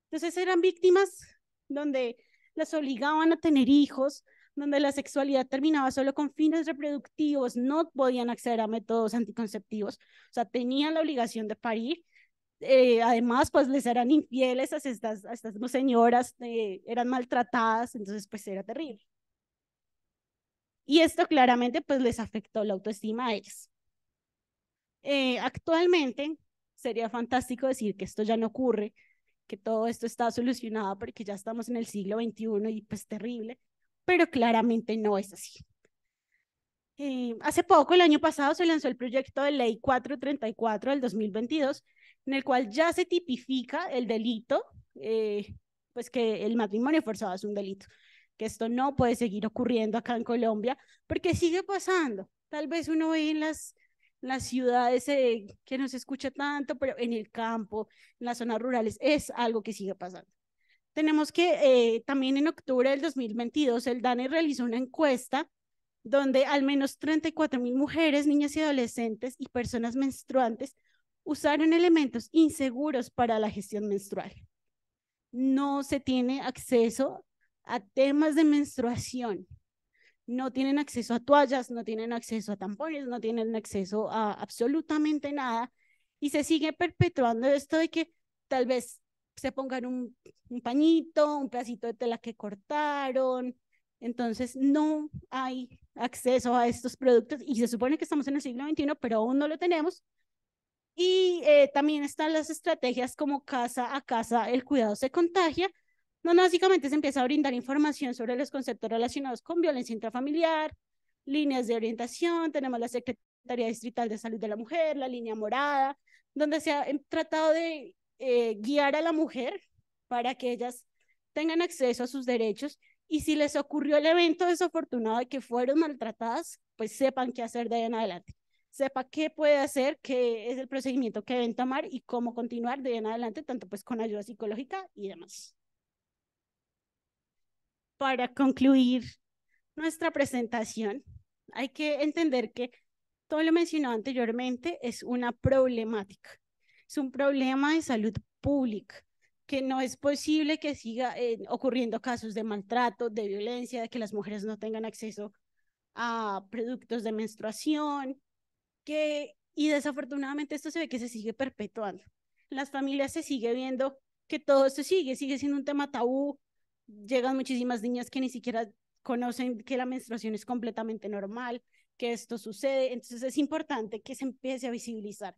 Entonces eran víctimas donde las obligaban a tener hijos, donde la sexualidad terminaba solo con fines reproductivos, no podían acceder a métodos anticonceptivos, o sea, tenían la obligación de parir eh, además, pues les eran infieles a estas, a estas señoras, eh, eran maltratadas, entonces pues era terrible. Y esto claramente pues les afectó la autoestima a ellas. Eh, actualmente sería fantástico decir que esto ya no ocurre, que todo esto está solucionado porque ya estamos en el siglo XXI y pues terrible, pero claramente no es así. hace poco, el año pasado, se lanzó el proyecto de ley 434 del 2022 en el cual ya se tipifica el delito, eh, pues que el matrimonio forzado es un delito, que esto no puede seguir ocurriendo acá en Colombia, porque sigue pasando. Tal vez uno ve en las, las ciudades eh, que no se escucha tanto, pero en el campo, en las zonas rurales, es algo que sigue pasando. Tenemos que eh, también en octubre del 2022 el DANE realizó una encuesta donde al menos 34 mil mujeres, niñas y adolescentes y personas menstruantes usaron elementos inseguros para la gestión menstrual. No se tiene acceso a temas de menstruación. No tienen acceso a toallas, no tienen acceso a tampones, no tienen acceso a absolutamente nada. Y se sigue perpetuando esto de que tal vez se pongan un, pañito, un pedacito de tela que cortaron. Entonces no hay acceso a estos productos y se supone que estamos en el siglo XXI, pero aún no lo tenemos y eh, también están las estrategias como casa a casa, el cuidado se contagia, no básicamente se empieza a brindar información sobre los conceptos relacionados con violencia intrafamiliar, líneas de orientación, tenemos la Secretaría Distrital de Salud de la Mujer, la línea morada, donde se ha em, tratado de eh, guiar a la mujer para que ellas tengan acceso a sus derechos y si les ocurrió el evento desafortunado de que fueron maltratadas, pues sepan qué hacer de ahí en adelante sepa qué puede hacer, qué es el procedimiento que deben tomar y cómo continuar de en adelante, tanto pues con ayuda psicológica y demás. Para concluir nuestra presentación, hay que entender que todo lo mencionado anteriormente es una problemática, es un problema de salud pública que no es posible que siga eh, ocurriendo casos de maltrato, de violencia, de que las mujeres no tengan acceso a productos de menstruación, y desafortunadamente esto se ve que se sigue perpetuando. Las familias se sigue viendo que todo esto sigue, sigue siendo un tema tabú. Llegan muchísimas niñas que ni siquiera conocen que la menstruación es completamente normal, que esto sucede. Entonces es importante que se empiece a visibilizar,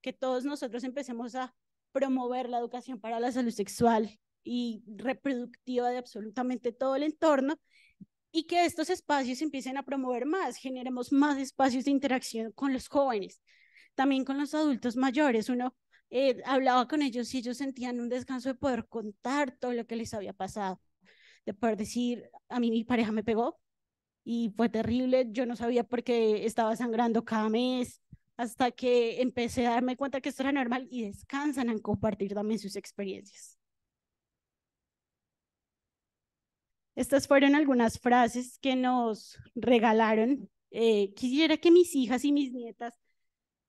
que todos nosotros empecemos a promover la educación para la salud sexual y reproductiva de absolutamente todo el entorno y que estos espacios empiecen a promover más, generemos más espacios de interacción con los jóvenes, también con los adultos mayores. Uno eh, hablaba con ellos y ellos sentían un descanso de poder contar todo lo que les había pasado, de poder decir, a mí mi pareja me pegó y fue terrible, yo no sabía por qué estaba sangrando cada mes, hasta que empecé a darme cuenta que esto era normal y descansan en compartir también sus experiencias. Estas fueron algunas frases que nos regalaron. Eh, quisiera que mis hijas y mis nietas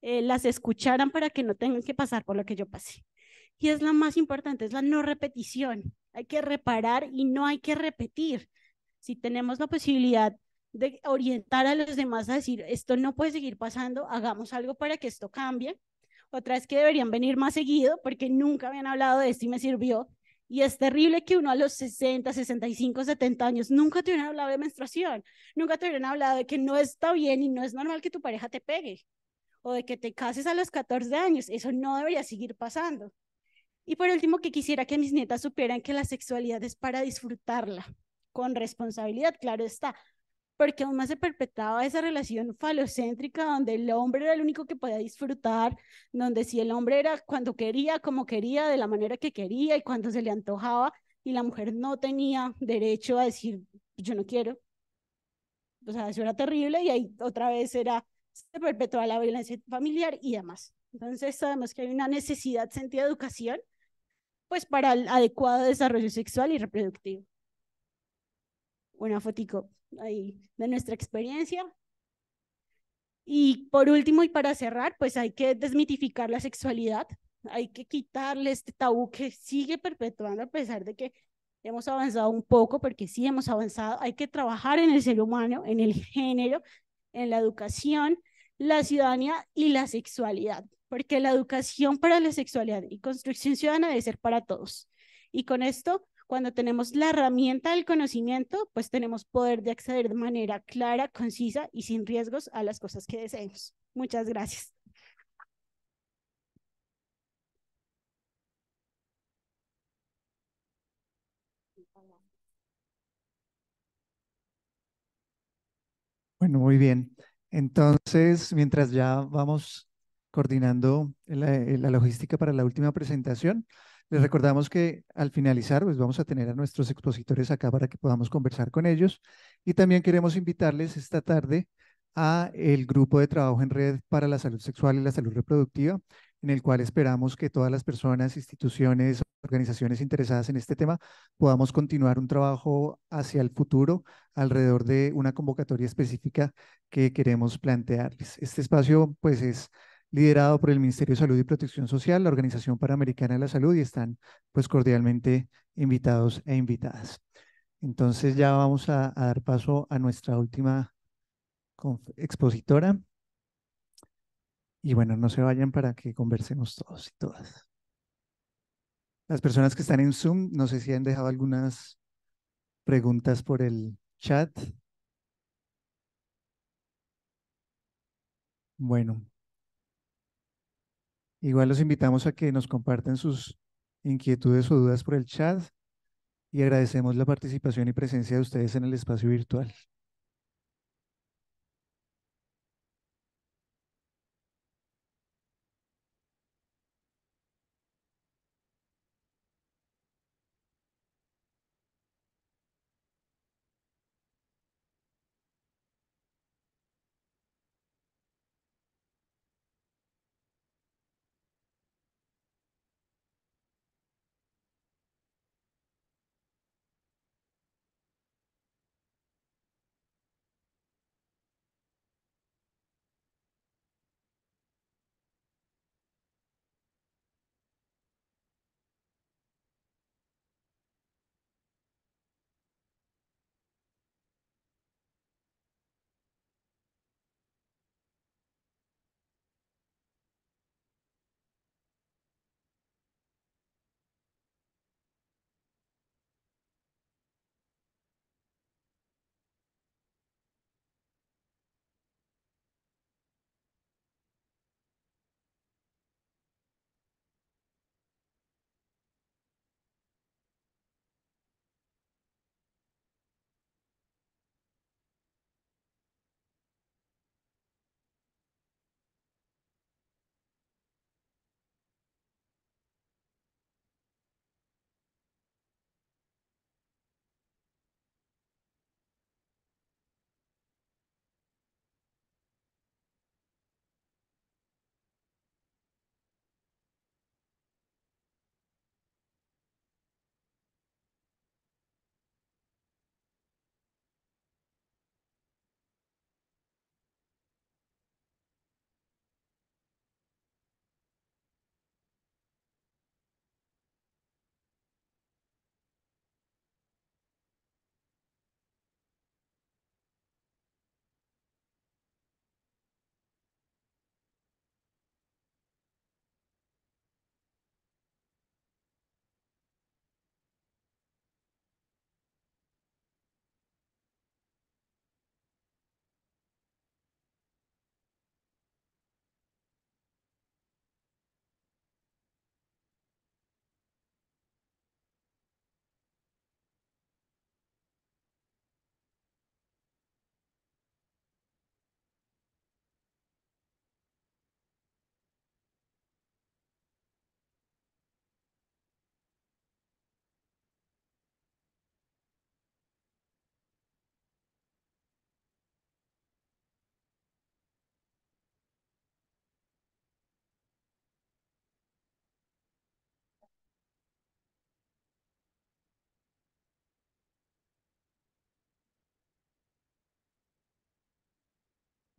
eh, las escucharan para que no tengan que pasar por lo que yo pasé. Y es la más importante, es la no repetición. Hay que reparar y no hay que repetir. Si tenemos la posibilidad de orientar a los demás a decir, esto no puede seguir pasando, hagamos algo para que esto cambie. Otra es que deberían venir más seguido porque nunca habían hablado de esto y me sirvió. Y es terrible que uno a los 60, 65, 70 años nunca te hubieran hablado de menstruación, nunca te hubieran hablado de que no está bien y no es normal que tu pareja te pegue, o de que te cases a los 14 años. Eso no debería seguir pasando. Y por último, que quisiera que mis nietas supieran que la sexualidad es para disfrutarla, con responsabilidad, claro está, porque aún más se perpetuaba esa relación falocéntrica donde el hombre era el único que podía disfrutar, donde si el hombre era cuando quería, como quería, de la manera que quería y cuando se le antojaba, y la mujer no tenía derecho a decir, yo no quiero. O sea, eso era terrible y ahí otra vez era, se perpetuaba la violencia familiar y demás. Entonces sabemos que hay una necesidad sentida de educación, pues para el adecuado desarrollo sexual y reproductivo. Una fotico de nuestra experiencia. Y por último, y para cerrar, pues hay que desmitificar la sexualidad, hay que quitarle este tabú que sigue perpetuando a pesar de que hemos avanzado un poco, porque sí hemos avanzado, hay que trabajar en el ser humano, en el género, en la educación, la ciudadanía y la sexualidad, porque la educación para la sexualidad y construcción ciudadana debe ser para todos. Y con esto cuando tenemos la herramienta del conocimiento, pues tenemos poder de acceder de manera clara, concisa y sin riesgos a las cosas que deseemos. Muchas gracias. Bueno, muy bien. Entonces, mientras ya vamos coordinando la, eh, la logística para la última presentación, les recordamos que al finalizar, pues vamos a tener a nuestros expositores acá para que podamos conversar con ellos. Y también queremos invitarles esta tarde a el grupo de trabajo en red para la salud sexual y la salud reproductiva, en el cual esperamos que todas las personas, instituciones, organizaciones interesadas en este tema podamos continuar un trabajo hacia el futuro alrededor de una convocatoria específica que queremos plantearles. Este espacio pues es liderado por el Ministerio de Salud y Protección Social, la Organización Panamericana de la Salud, y están pues cordialmente invitados e invitadas. Entonces ya vamos a, dar paso a nuestra última expositora. Y bueno, no se vayan para que conversemos todos y todas. Las personas que están en Zoom, no sé si han dejado algunas preguntas por el chat. Bueno, Igual los invitamos a que nos comparten sus inquietudes o dudas por el chat y agradecemos la participación y presencia de ustedes en el espacio virtual.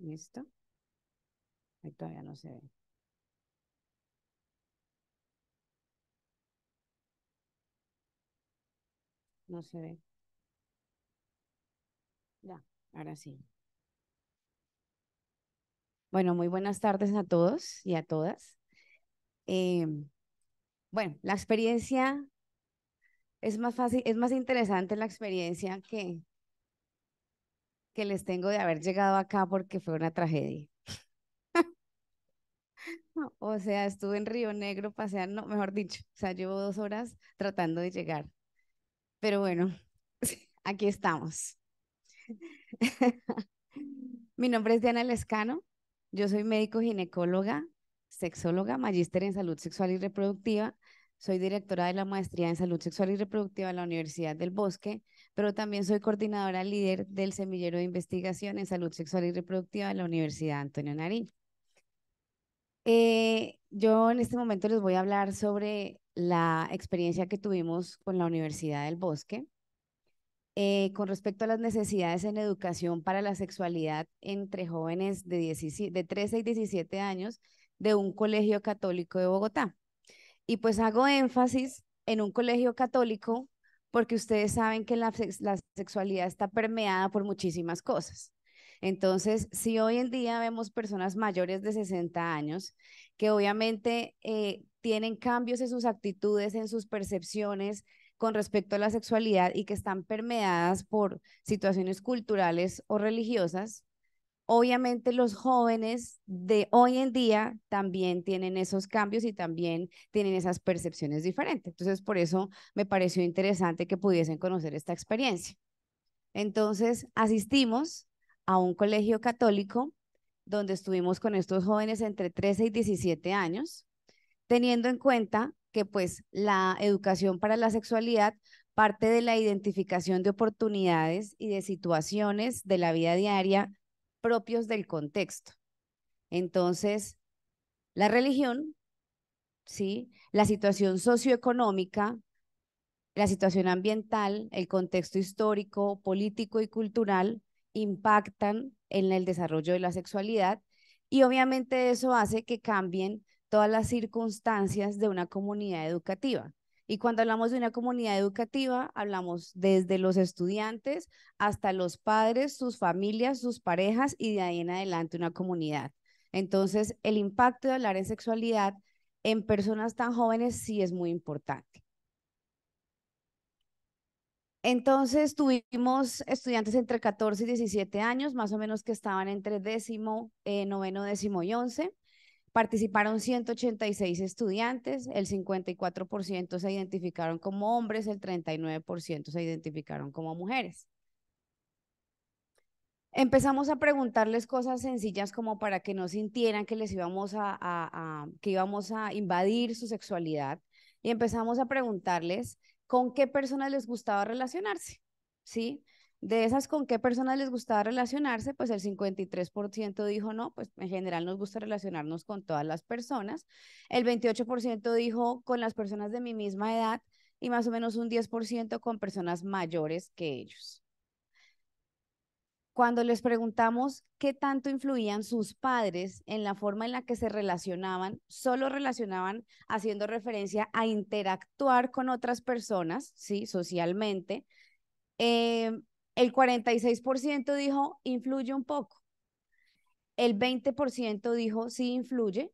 Listo. Ahí todavía no se ve. No se ve. Ya, ahora sí. Bueno, muy buenas tardes a todos y a todas. Em, bueno, la experiencia es más fácil, es más interesante la experiencia que, que les tengo de haber llegado acá porque fue una tragedia. o sea, estuve en Río Negro paseando, mejor dicho, o sea, llevo dos horas tratando de llegar. Pero bueno, aquí estamos. Mi nombre es Diana Lescano, yo soy médico ginecóloga, sexóloga, magíster en salud sexual y reproductiva, soy directora de la maestría en salud sexual y reproductiva de la Universidad del Bosque, pero también soy coordinadora líder del Semillero de Investigación en Salud Sexual y Reproductiva de la Universidad Antonio Nariño. Eh, yo en este momento les voy a hablar sobre la experiencia que tuvimos con la Universidad del Bosque eh, con respecto a las necesidades en educación para la sexualidad entre jóvenes de, de 13 y 17 años de un colegio católico de Bogotá. Y pues hago énfasis en un colegio católico porque ustedes saben que la, sexualidad está permeada por muchísimas cosas. Entonces, si hoy en día vemos personas mayores de 60 años que obviamente eh, tienen cambios en sus actitudes, en sus percepciones con respecto a la sexualidad y que están permeadas por situaciones culturales o religiosas, obviamente los jóvenes de hoy en día también tienen esos cambios y también tienen esas percepciones diferentes. Entonces, por eso me pareció interesante que pudiesen conocer esta experiencia. Entonces, asistimos a un colegio católico donde estuvimos con estos jóvenes entre 13 y 17 años, teniendo en cuenta que pues la educación para la sexualidad parte de la identificación de oportunidades y de situaciones de la vida diaria propios del contexto. Entonces, la religión, ¿sí? la situación socioeconómica, la situación ambiental, el contexto histórico, político y cultural impactan en el desarrollo de la sexualidad y obviamente eso hace que cambien todas las circunstancias de una comunidad educativa. Y cuando hablamos de una comunidad educativa, hablamos desde los estudiantes hasta los padres, sus familias, sus parejas y de ahí en adelante una comunidad. Entonces, el impacto de hablar en sexualidad en personas tan jóvenes sí es muy importante. Entonces tuvimos estudiantes entre 14 y 17 años, más o menos que estaban entre décimo, eh, noveno, décimo y once. Participaron 186 estudiantes, el 54% se identificaron como hombres, el 39% se identificaron como mujeres. Empezamos a preguntarles cosas sencillas como para que no sintieran que les íbamos a, a que íbamos a invadir su sexualidad y empezamos a preguntarles con qué personas les gustaba relacionarse, ¿sí? De esas con qué personas les gustaba relacionarse, pues el 53% dijo no, pues en general nos gusta relacionarnos con todas las personas. El 28% dijo con las personas de mi misma edad y más o menos un 10% con personas mayores que ellos. Cuando les preguntamos qué tanto influían sus padres en la forma en la que se relacionaban, solo relacionaban haciendo referencia a interactuar con otras personas, ¿sí? Socialmente. Eh, el 46% dijo, influye un poco. El 20% dijo, sí influye.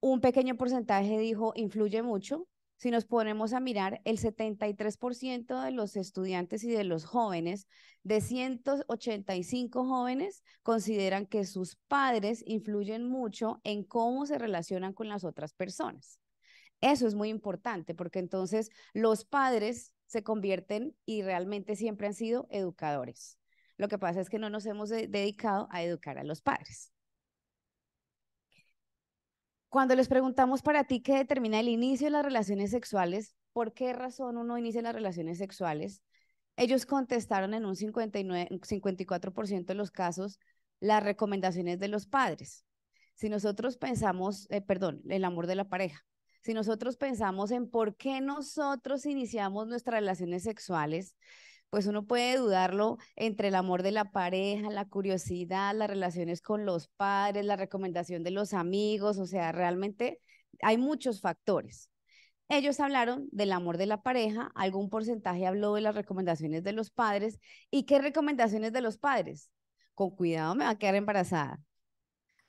Un pequeño porcentaje dijo, influye mucho. Si nos ponemos a mirar, el 73% de los estudiantes y de los jóvenes, de 185 jóvenes, consideran que sus padres influyen mucho en cómo se relacionan con las otras personas. Eso es muy importante porque entonces los padres se convierten y realmente siempre han sido educadores. Lo que pasa es que no nos hemos dedicado a educar a los padres. Cuando les preguntamos para ti qué determina el inicio de las relaciones sexuales, por qué razón uno inicia las relaciones sexuales, ellos contestaron en un 59, 54% de los casos las recomendaciones de los padres. Si nosotros pensamos, eh, perdón, el amor de la pareja, si nosotros pensamos en por qué nosotros iniciamos nuestras relaciones sexuales, pues uno puede dudarlo entre el amor de la pareja, la curiosidad, las relaciones con los padres, la recomendación de los amigos, o sea, realmente hay muchos factores. Ellos hablaron del amor de la pareja, algún porcentaje habló de las recomendaciones de los padres. ¿Y qué recomendaciones de los padres? Con cuidado me va a quedar embarazada.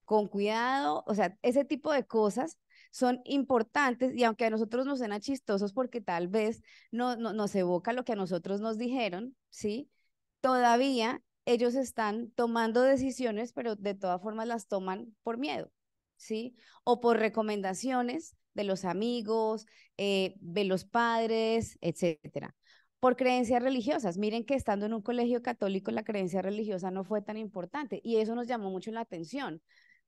Con cuidado, o sea, ese tipo de cosas son importantes y aunque a nosotros nos suena chistosos porque tal vez no, nos evoca lo que a nosotros nos dijeron, ¿sí? Todavía ellos están tomando decisiones, pero de todas formas las toman por miedo, ¿sí? O por recomendaciones de los amigos, eh, de los padres, etcétera por creencias religiosas. Miren que estando en un colegio católico la creencia religiosa no fue tan importante y eso nos llamó mucho la atención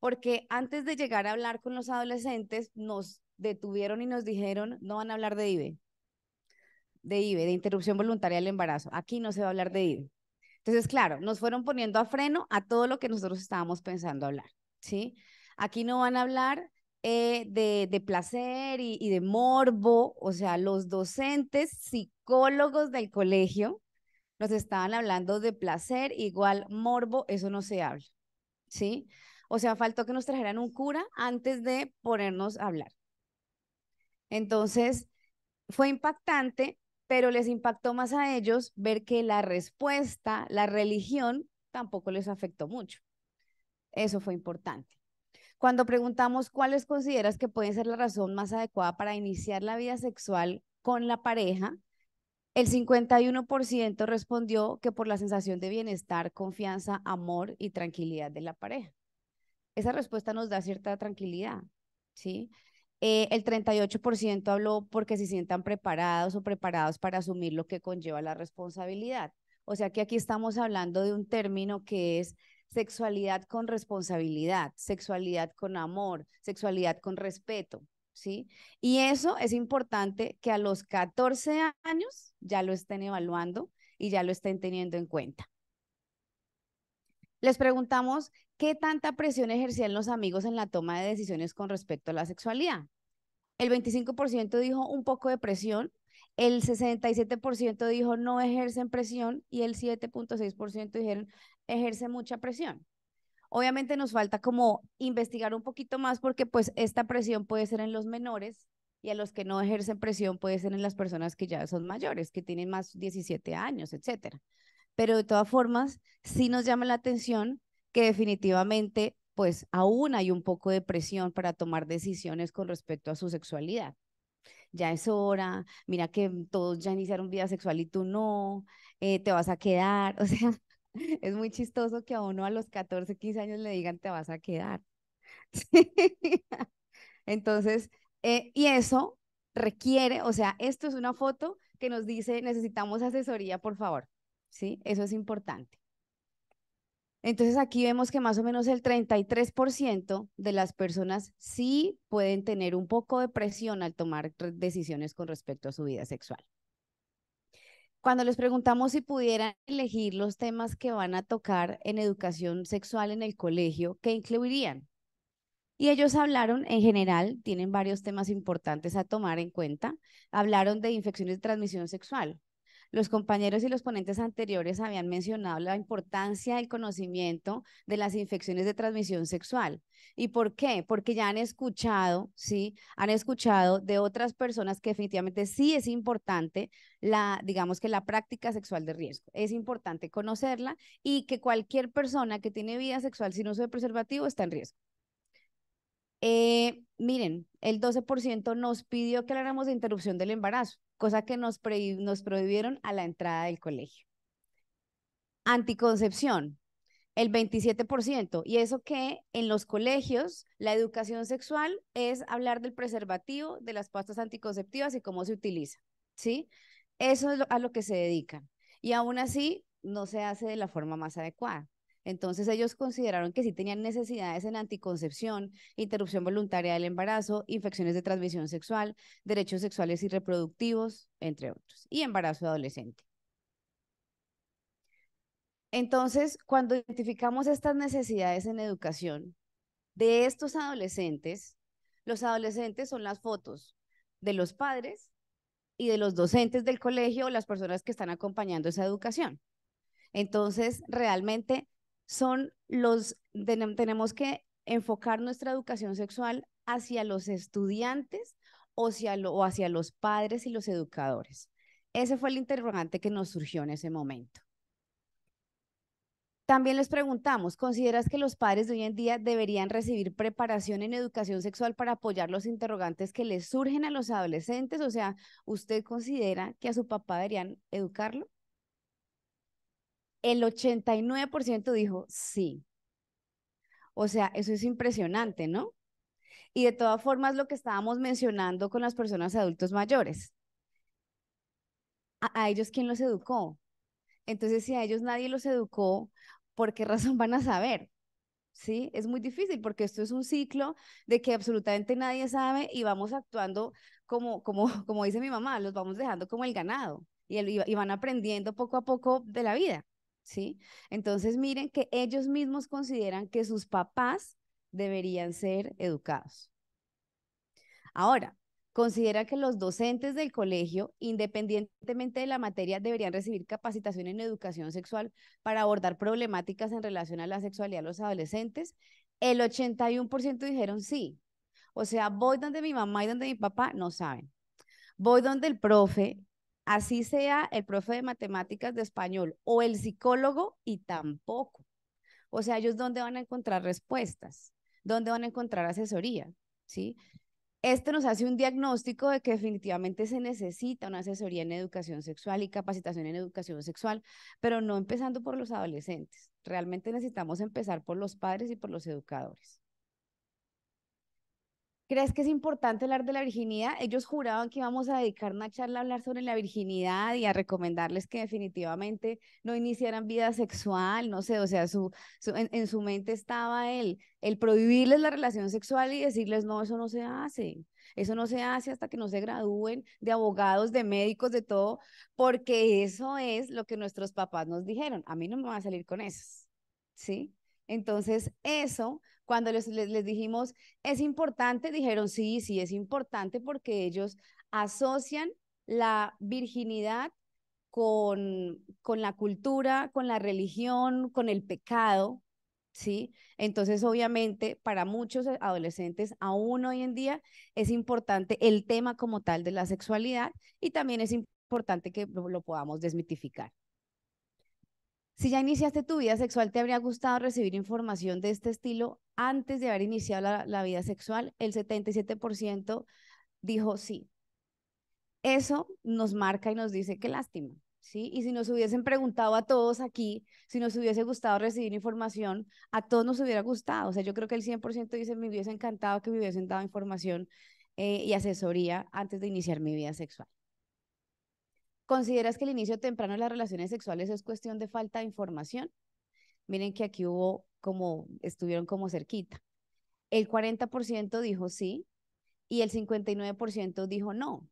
porque antes de llegar a hablar con los adolescentes, nos detuvieron y nos dijeron, no van a hablar de IVE, de IVE, de interrupción voluntaria del embarazo. Aquí no se va a hablar de IVE. Entonces, claro, nos fueron poniendo a freno a todo lo que nosotros estábamos pensando hablar, ¿sí? Aquí no van a hablar eh, de, de, placer y, y de morbo, o sea, los docentes, psicólogos del colegio, nos estaban hablando de placer igual morbo, eso no se habla, ¿sí? O sea, faltó que nos trajeran un cura antes de ponernos a hablar. Entonces, fue impactante, pero les impactó más a ellos ver que la respuesta, la religión, tampoco les afectó mucho. Eso fue importante. Cuando preguntamos cuáles consideras que pueden ser la razón más adecuada para iniciar la vida sexual con la pareja, el 51% respondió que por la sensación de bienestar, confianza, amor y tranquilidad de la pareja esa respuesta nos da cierta tranquilidad, ¿sí? Eh, el 38% habló porque se sientan preparados o preparados para asumir lo que conlleva la responsabilidad. O sea que aquí estamos hablando de un término que es sexualidad con responsabilidad, sexualidad con amor, sexualidad con respeto, ¿sí? Y eso es importante que a los 14 años ya lo estén evaluando y ya lo estén teniendo en cuenta. Les preguntamos ¿qué tanta presión ejercían los amigos en la toma de decisiones con respecto a la sexualidad? El 25% dijo un poco de presión, el 67% dijo no ejercen presión y el 7.6% dijeron ejerce mucha presión. Obviamente nos falta como investigar un poquito más porque pues esta presión puede ser en los menores y a los que no ejercen presión puede ser en las personas que ya son mayores, que tienen más 17 años, etcétera. Pero de todas formas, sí nos llama la atención que definitivamente pues aún hay un poco de presión para tomar decisiones con respecto a su sexualidad. Ya es hora, mira que todos ya iniciaron vida sexual y tú no, eh, te vas a quedar. O sea, es muy chistoso que a uno a los 14, 15 años le digan te vas a quedar. Entonces, eh, y eso requiere, o sea, esto es una foto que nos dice necesitamos asesoría, por favor. Sí, eso es importante. Entonces aquí vemos que más o menos el 33% de las personas sí pueden tener un poco de presión al tomar decisiones con respecto a su vida sexual. Cuando les preguntamos si pudieran elegir los temas que van a tocar en educación sexual en el colegio, ¿qué incluirían? Y ellos hablaron en general, tienen varios temas importantes a tomar en cuenta, hablaron de infecciones de transmisión sexual, los compañeros y los ponentes anteriores habían mencionado la importancia del conocimiento de las infecciones de transmisión sexual. ¿Y por qué? Porque ya han escuchado, ¿sí? Han escuchado de otras personas que definitivamente sí es importante la, digamos que la práctica sexual de riesgo. Es importante conocerla y que cualquier persona que tiene vida sexual sin uso de preservativo está en riesgo. Eh, miren, el 12% nos pidió que habláramos de interrupción del embarazo, cosa que nos, prohibieron a la entrada del colegio. Anticoncepción, el 27%. Y eso que en los colegios la educación sexual es hablar del preservativo, de las pastas anticonceptivas y cómo se utiliza, ¿sí? Eso es a lo que se dedican. Y aún así no se hace de la forma más adecuada. Entonces ellos consideraron que sí tenían necesidades en anticoncepción, interrupción voluntaria del embarazo, infecciones de transmisión sexual, derechos sexuales y reproductivos, entre otros, y embarazo adolescente. Entonces, cuando identificamos estas necesidades en educación de estos adolescentes, los adolescentes son las fotos de los padres y de los docentes del colegio o las personas que están acompañando esa educación. Entonces, realmente son los, tenemos que enfocar nuestra educación sexual hacia los estudiantes o hacia, o hacia los padres y los educadores. Ese fue el interrogante que nos surgió en ese momento. También les preguntamos, ¿consideras que los padres de hoy en día deberían recibir preparación en educación sexual para apoyar los interrogantes que les surgen a los adolescentes? O sea, ¿usted considera que a su papá deberían educarlo? el 89% dijo sí. O sea, eso es impresionante, ¿no? Y de todas formas, lo que estábamos mencionando con las personas adultos mayores, a, ellos quién los educó. Entonces, si a ellos nadie los educó, ¿por qué razón van a saber? ¿sí? Es muy difícil porque esto es un ciclo de que absolutamente nadie sabe y vamos actuando como, como, como dice mi mamá, los vamos dejando como el ganado y van aprendiendo poco a poco de la vida. ¿sí? Entonces miren que ellos mismos consideran que sus papás deberían ser educados. Ahora, considera que los docentes del colegio, independientemente de la materia, deberían recibir capacitación en educación sexual para abordar problemáticas en relación a la sexualidad de los adolescentes. El 81% dijeron sí. O sea, voy donde mi mamá y donde mi papá, no saben. Voy donde el profe así sea el profe de matemáticas de español o el psicólogo y tampoco. O sea, ellos dónde van a encontrar respuestas, dónde van a encontrar asesoría, ¿sí? Este nos hace un diagnóstico de que definitivamente se necesita una asesoría en educación sexual y capacitación en educación sexual, pero no empezando por los adolescentes. Realmente necesitamos empezar por los padres y por los educadores. ¿Crees que es importante hablar de la virginidad? Ellos juraban que íbamos a dedicar una charla a hablar sobre la virginidad y a recomendarles que definitivamente no iniciaran vida sexual, no sé, o sea, su, en, su mente estaba el, el prohibirles la relación sexual y decirles, no, eso no se hace, eso no se hace hasta que no se gradúen de abogados, de médicos, de todo, porque eso es lo que nuestros papás nos dijeron, a mí no me va a salir con eso, ¿sí? Entonces, eso cuando les, dijimos, es importante, dijeron, sí, sí, es importante porque ellos asocian la virginidad con, la cultura, con la religión, con el pecado, ¿sí? Entonces, obviamente, para muchos adolescentes, aún hoy en día, es importante el tema como tal de la sexualidad y también es importante que lo podamos desmitificar. Si ya iniciaste tu vida sexual, ¿te habría gustado recibir información de este estilo antes de haber iniciado la, vida sexual? El 77% dijo sí. Eso nos marca y nos dice qué lástima. ¿Sí? Y si nos hubiesen preguntado a todos aquí, si nos hubiese gustado recibir información, a todos nos hubiera gustado. O sea, yo creo que el 100% dice, me hubiese encantado que me hubiesen dado información eh, y asesoría antes de iniciar mi vida sexual. ¿Consideras que el inicio temprano de las relaciones sexuales es cuestión de falta de información? Miren que aquí hubo como, estuvieron como cerquita. El 40% dijo sí y el 59% dijo no.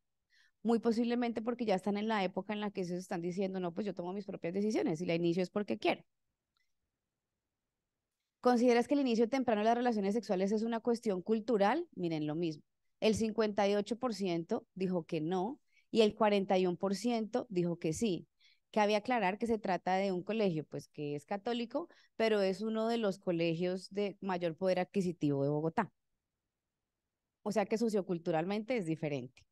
Muy posiblemente porque ya están en la época en la que se están diciendo, no, pues yo tomo mis propias decisiones y la inicio es porque quiero. ¿Consideras que el inicio temprano de las relaciones sexuales es una cuestión cultural? Miren lo mismo. El 58% dijo que no y el 41% dijo que sí. que había aclarar que se trata de un colegio, pues que es católico, pero es uno de los colegios de mayor poder adquisitivo de Bogotá. O sea que socioculturalmente es diferente.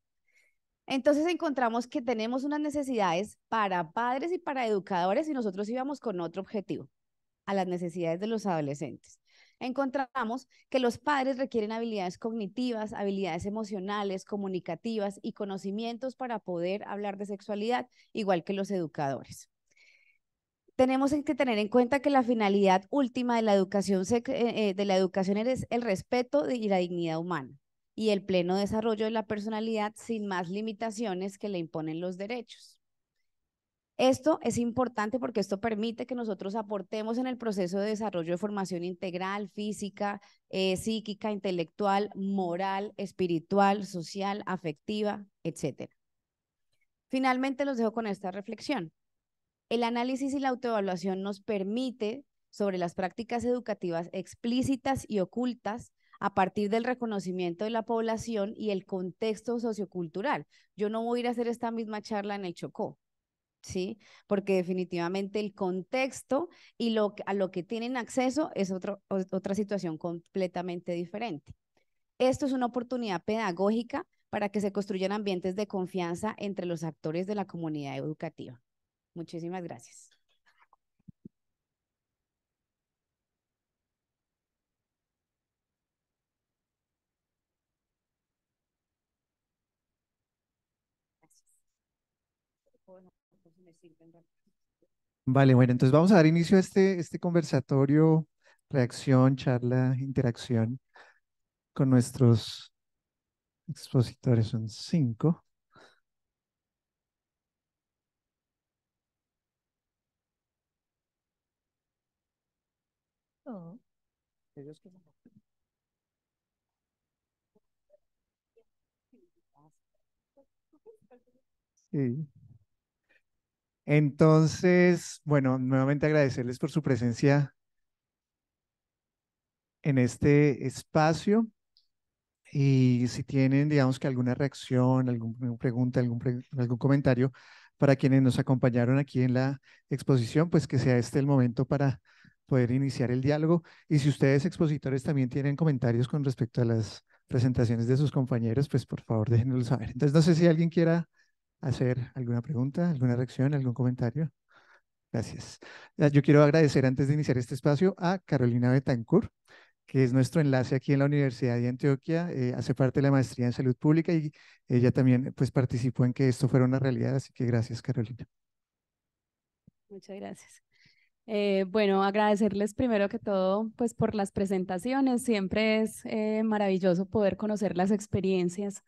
Entonces encontramos que tenemos unas necesidades para padres y para educadores y nosotros íbamos con otro objetivo, a las necesidades de los adolescentes encontramos que los padres requieren habilidades cognitivas, habilidades emocionales, comunicativas y conocimientos para poder hablar de sexualidad, igual que los educadores tenemos que tener en cuenta que la finalidad última de la educación, eh, eh, de la educación es el respeto y la dignidad humana y el pleno desarrollo de la personalidad sin más limitaciones que le imponen los derechos. Esto es importante porque esto permite que nosotros aportemos en el proceso de desarrollo de formación integral, física, eh, psíquica, intelectual, moral, espiritual, social, afectiva, etc. Finalmente, los dejo con esta reflexión. El análisis y la autoevaluación nos permite sobre las prácticas educativas explícitas y ocultas a partir del reconocimiento de la población y el contexto sociocultural. Yo no voy a ir a hacer esta misma charla en el Chocó, ¿sí? Porque definitivamente el contexto y a lo que tienen acceso es otra situación completamente diferente. Esto es una oportunidad pedagógica para que se construyan ambientes de confianza entre los actores de la comunidad educativa. Muchísimas gracias. Vale, bueno, entonces vamos a dar inicio a este, este conversatorio, reacción, charla, interacción con nuestros expositores, son cinco. Oh. Sí. Entonces, bueno, nuevamente agradecerles por su presencia en este espacio. Y si tienen, digamos que alguna reacción, alguna pregunta, algún, algún comentario para quienes nos acompañaron aquí en la exposición, pues que sea este el momento para poder iniciar el diálogo. Y si ustedes, expositores, también tienen comentarios con respecto a las presentaciones de sus compañeros, pues por favor déjenoslo saber. Entonces, no sé si alguien quiera hacer alguna pregunta, alguna reacción, algún comentario. Gracias. Ah, yo quiero agradecer antes de iniciar este espacio a Carolina Betancourt, que es nuestro enlace aquí en la Universidad de Antioquia, eh, hace parte de la maestría en salud pública y ella también pues, participó en que esto fuera una realidad, así que gracias Carolina. Muchas gracias. Eh, bueno, agradecerles primero que todo pues, por las presentaciones, siempre es eh, maravilloso poder conocer las experiencias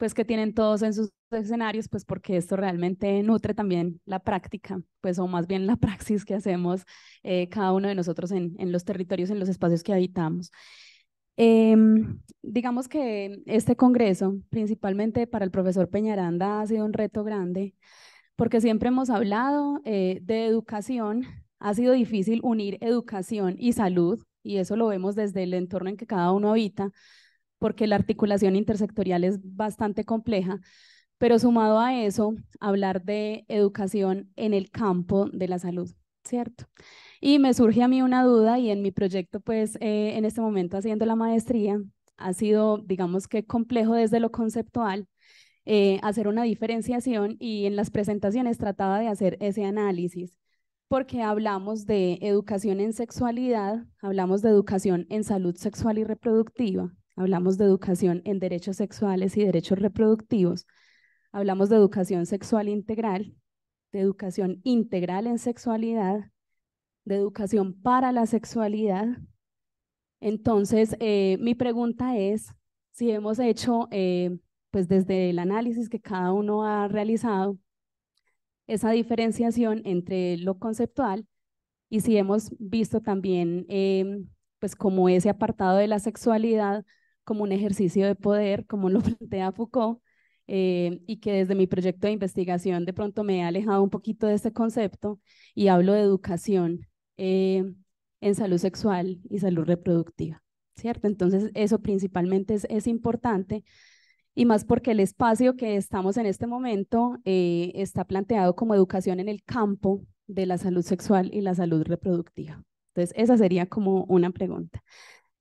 pues que tienen todos en sus escenarios, pues porque esto realmente nutre también la práctica, pues o más bien la praxis que hacemos eh, cada uno de nosotros en, los territorios, en los espacios que habitamos. Em, digamos que este congreso, principalmente para el profesor Peñaranda, ha sido un reto grande, porque siempre hemos hablado eh, de educación, ha sido difícil unir educación y salud, y eso lo vemos desde el entorno en que cada uno habita, porque la articulación intersectorial es bastante compleja, pero sumado a eso, hablar de educación en el campo de la salud, ¿cierto? Y me surge a mí una duda y en mi proyecto, pues eh, en este momento haciendo la maestría, ha sido, digamos que complejo desde lo conceptual, eh, hacer una diferenciación y en las presentaciones trataba de hacer ese análisis porque hablamos de educación en sexualidad, hablamos de educación en salud sexual y reproductiva, hablamos de educación en derechos sexuales y derechos reproductivos, hablamos de educación sexual integral, de educación integral en sexualidad, de educación para la sexualidad. Entonces, eh, mi pregunta es si hemos hecho, eh, pues desde el análisis que cada uno ha realizado, esa diferenciación entre lo conceptual y si hemos visto también, em, pues como ese apartado de la sexualidad como un ejercicio de poder, como lo plantea Foucault, eh, y que desde mi proyecto de investigación de pronto me he alejado un poquito de este concepto y hablo de educación eh, en salud sexual y salud reproductiva, ¿cierto? Entonces eso principalmente es, es importante y más porque el espacio que estamos en este momento eh, está planteado como educación en el campo de la salud sexual y la salud reproductiva. Entonces, esa sería como una pregunta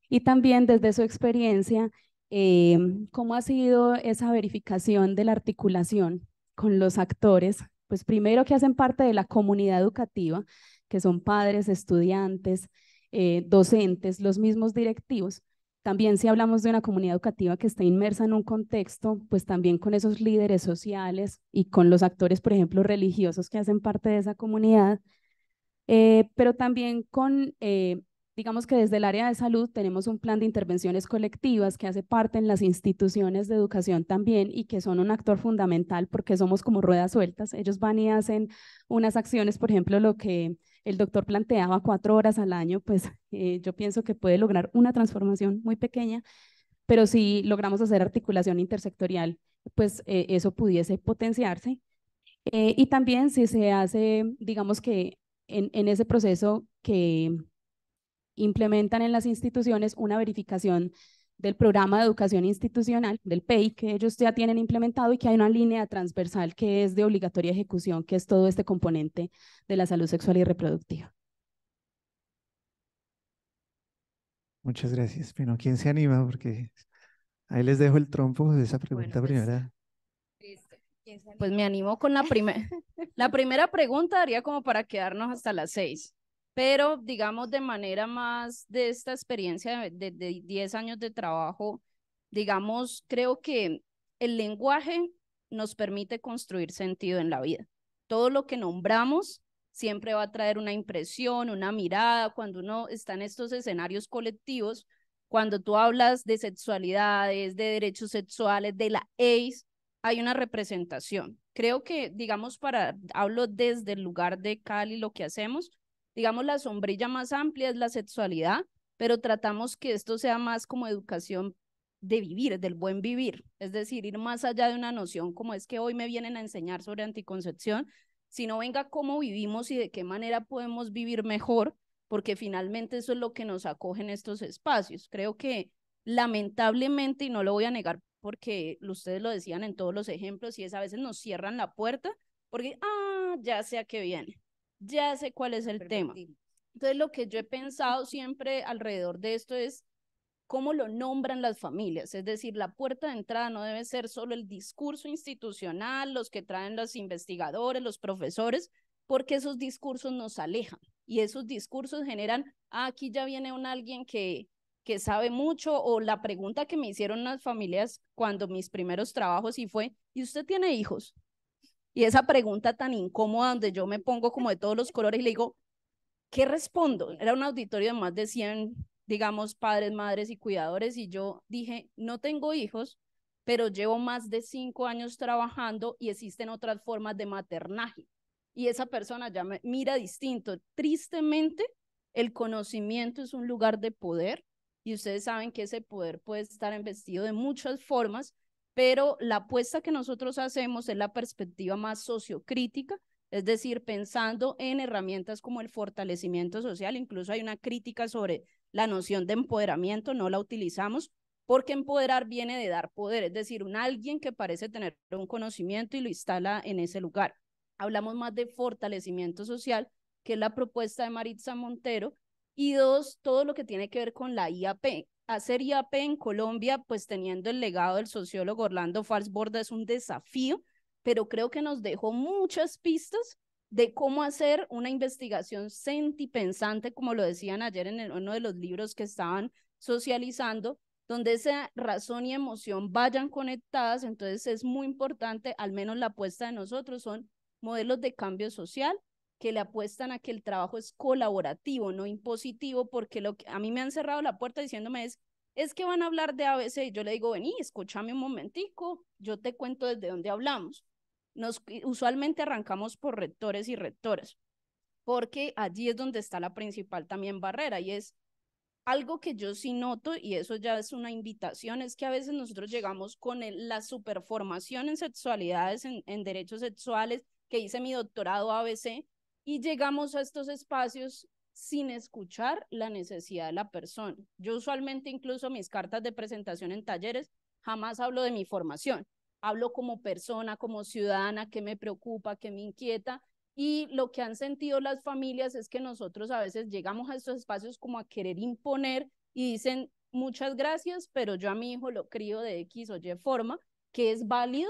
y también desde su experiencia, eh, cómo ha sido esa verificación de la articulación con los actores, pues primero que hacen parte de la comunidad educativa, que son padres, estudiantes, eh, docentes, los mismos directivos. También si hablamos de una comunidad educativa que está inmersa en un contexto, pues también con esos líderes sociales y con los actores, por ejemplo, religiosos que hacen parte de esa comunidad, eh, pero también con Digamos que desde el área de salud tenemos un plan de intervenciones colectivas que hace parte en las instituciones de educación también y que son un actor fundamental porque somos como ruedas sueltas. Ellos van y hacen unas acciones, por ejemplo, lo que el doctor planteaba cuatro horas al año, pues eh, yo pienso que puede lograr una transformación muy pequeña, pero si logramos hacer articulación intersectorial, pues eh, eso pudiese potenciarse. Eh, y también si se hace, digamos que en ese proceso que implementan en las instituciones una verificación del programa de educación institucional, del PEI, que ellos ya tienen implementado y que hay una línea transversal que es de obligatoria ejecución, que es todo este componente de la salud sexual y reproductiva. Muchas gracias. Bueno, ¿quién se anima? Porque ahí les dejo el trompo de esa pregunta pues, primera. Pues, pues me animo con la primera. la primera pregunta daría como para quedarnos hasta las seis pero digamos de manera más de esta experiencia de, 10 años de trabajo, digamos, creo que el lenguaje nos permite construir sentido en la vida. Todo lo que nombramos siempre va a traer una impresión, una mirada, cuando uno está en estos escenarios colectivos, cuando tú hablas de sexualidades, de derechos sexuales, de la AIDS, hay una representación. Creo que, digamos, para, hablo desde el lugar de Cali, lo que hacemos, digamos, la sombrilla más amplia es la sexualidad, pero tratamos que esto sea más como educación de vivir, del buen vivir, es decir, ir más allá de una noción como es que hoy me vienen a enseñar sobre anticoncepción, sino venga cómo vivimos y de qué manera podemos vivir mejor, porque finalmente eso es lo que nos acoge en estos espacios. Creo que lamentablemente, y no lo voy a negar porque ustedes lo decían en todos los ejemplos, y es a veces nos cierran la puerta porque, ah, ya sea que viene ya sé cuál es el tema. Entonces, lo que yo he pensado siempre alrededor de esto es cómo lo nombran las familias. Es decir, la puerta de entrada no debe ser solo el discurso institucional, los que traen los investigadores, los profesores, porque esos discursos nos alejan y esos discursos generan, ah, aquí ya viene un alguien que, que sabe mucho o la pregunta que me hicieron las familias cuando mis primeros trabajos y fue, ¿y usted tiene hijos? Y esa pregunta tan incómoda donde yo me pongo como de todos los colores y le digo, ¿qué respondo? Era un auditorio de más de 100, digamos, padres, madres y cuidadores y yo dije, no tengo hijos, pero llevo más de cinco años trabajando y existen otras formas de maternaje. Y esa persona ya me mira distinto. Tristemente, el conocimiento es un lugar de poder y ustedes saben que ese poder puede estar investido de muchas formas pero la apuesta que nosotros hacemos es la perspectiva más sociocrítica, es decir, pensando en herramientas como el fortalecimiento social, incluso hay una crítica sobre la noción de empoderamiento, no la utilizamos, porque empoderar viene de dar poder, es decir, un alguien que parece tener un conocimiento y lo instala en ese lugar. Hablamos más de fortalecimiento social, que es la propuesta de Maritza Montero, y dos, todo lo que tiene que ver con la IAP, hacer IAP en Colombia, pues teniendo el legado del sociólogo Orlando Falsborda, es un desafío, pero creo que nos dejó muchas pistas de cómo hacer una investigación sentipensante, como lo decían ayer en uno de los libros que estaban socializando, donde esa razón y emoción vayan conectadas. Entonces es muy importante, al menos la apuesta de nosotros son modelos de cambio social, que le apuestan a que el trabajo es colaborativo, no impositivo, porque lo a mí me han cerrado la puerta diciéndome es, es que van a hablar de ABC. Yo le digo, vení, escúchame un momentico, yo te cuento desde dónde hablamos. Nos, usualmente arrancamos por rectores y rectoras, porque allí es donde está la principal también barrera y es algo que yo sí noto, y eso ya es una invitación, es que a veces nosotros llegamos con la superformación en sexualidades, en, en derechos sexuales, que hice mi doctorado ABC, y llegamos a estos espacios sin escuchar la necesidad de la persona. Yo usualmente incluso mis cartas de presentación en talleres jamás hablo de mi formación, hablo como persona, como ciudadana, qué me preocupa, qué me inquieta. Y lo que han sentido las familias es que nosotros a veces llegamos a estos espacios como a querer imponer y dicen, muchas gracias, pero yo a mi hijo lo crío de X o Y forma, que es válido,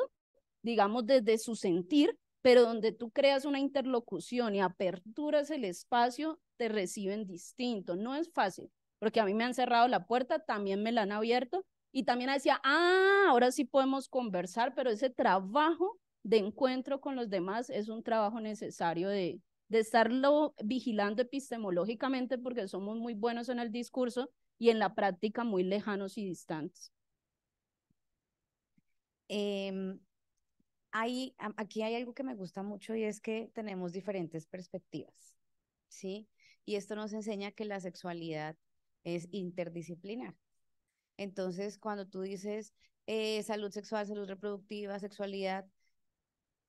digamos, desde su sentir, pero donde tú creas una interlocución y aperturas el espacio, te reciben distinto. No es fácil, porque a mí me han cerrado la puerta, también me la han abierto y también decía, ah, ahora sí podemos conversar, pero ese trabajo de encuentro con los demás es un trabajo necesario de, estarlo vigilando epistemológicamente porque somos muy buenos en el discurso y en la práctica muy lejanos y distantes. Em, aquí hay algo que me gusta mucho y es que tenemos diferentes perspectivas, ¿sí? Y esto nos enseña que la sexualidad es interdisciplinar. Entonces, cuando tú dices eh, salud sexual, salud reproductiva, sexualidad,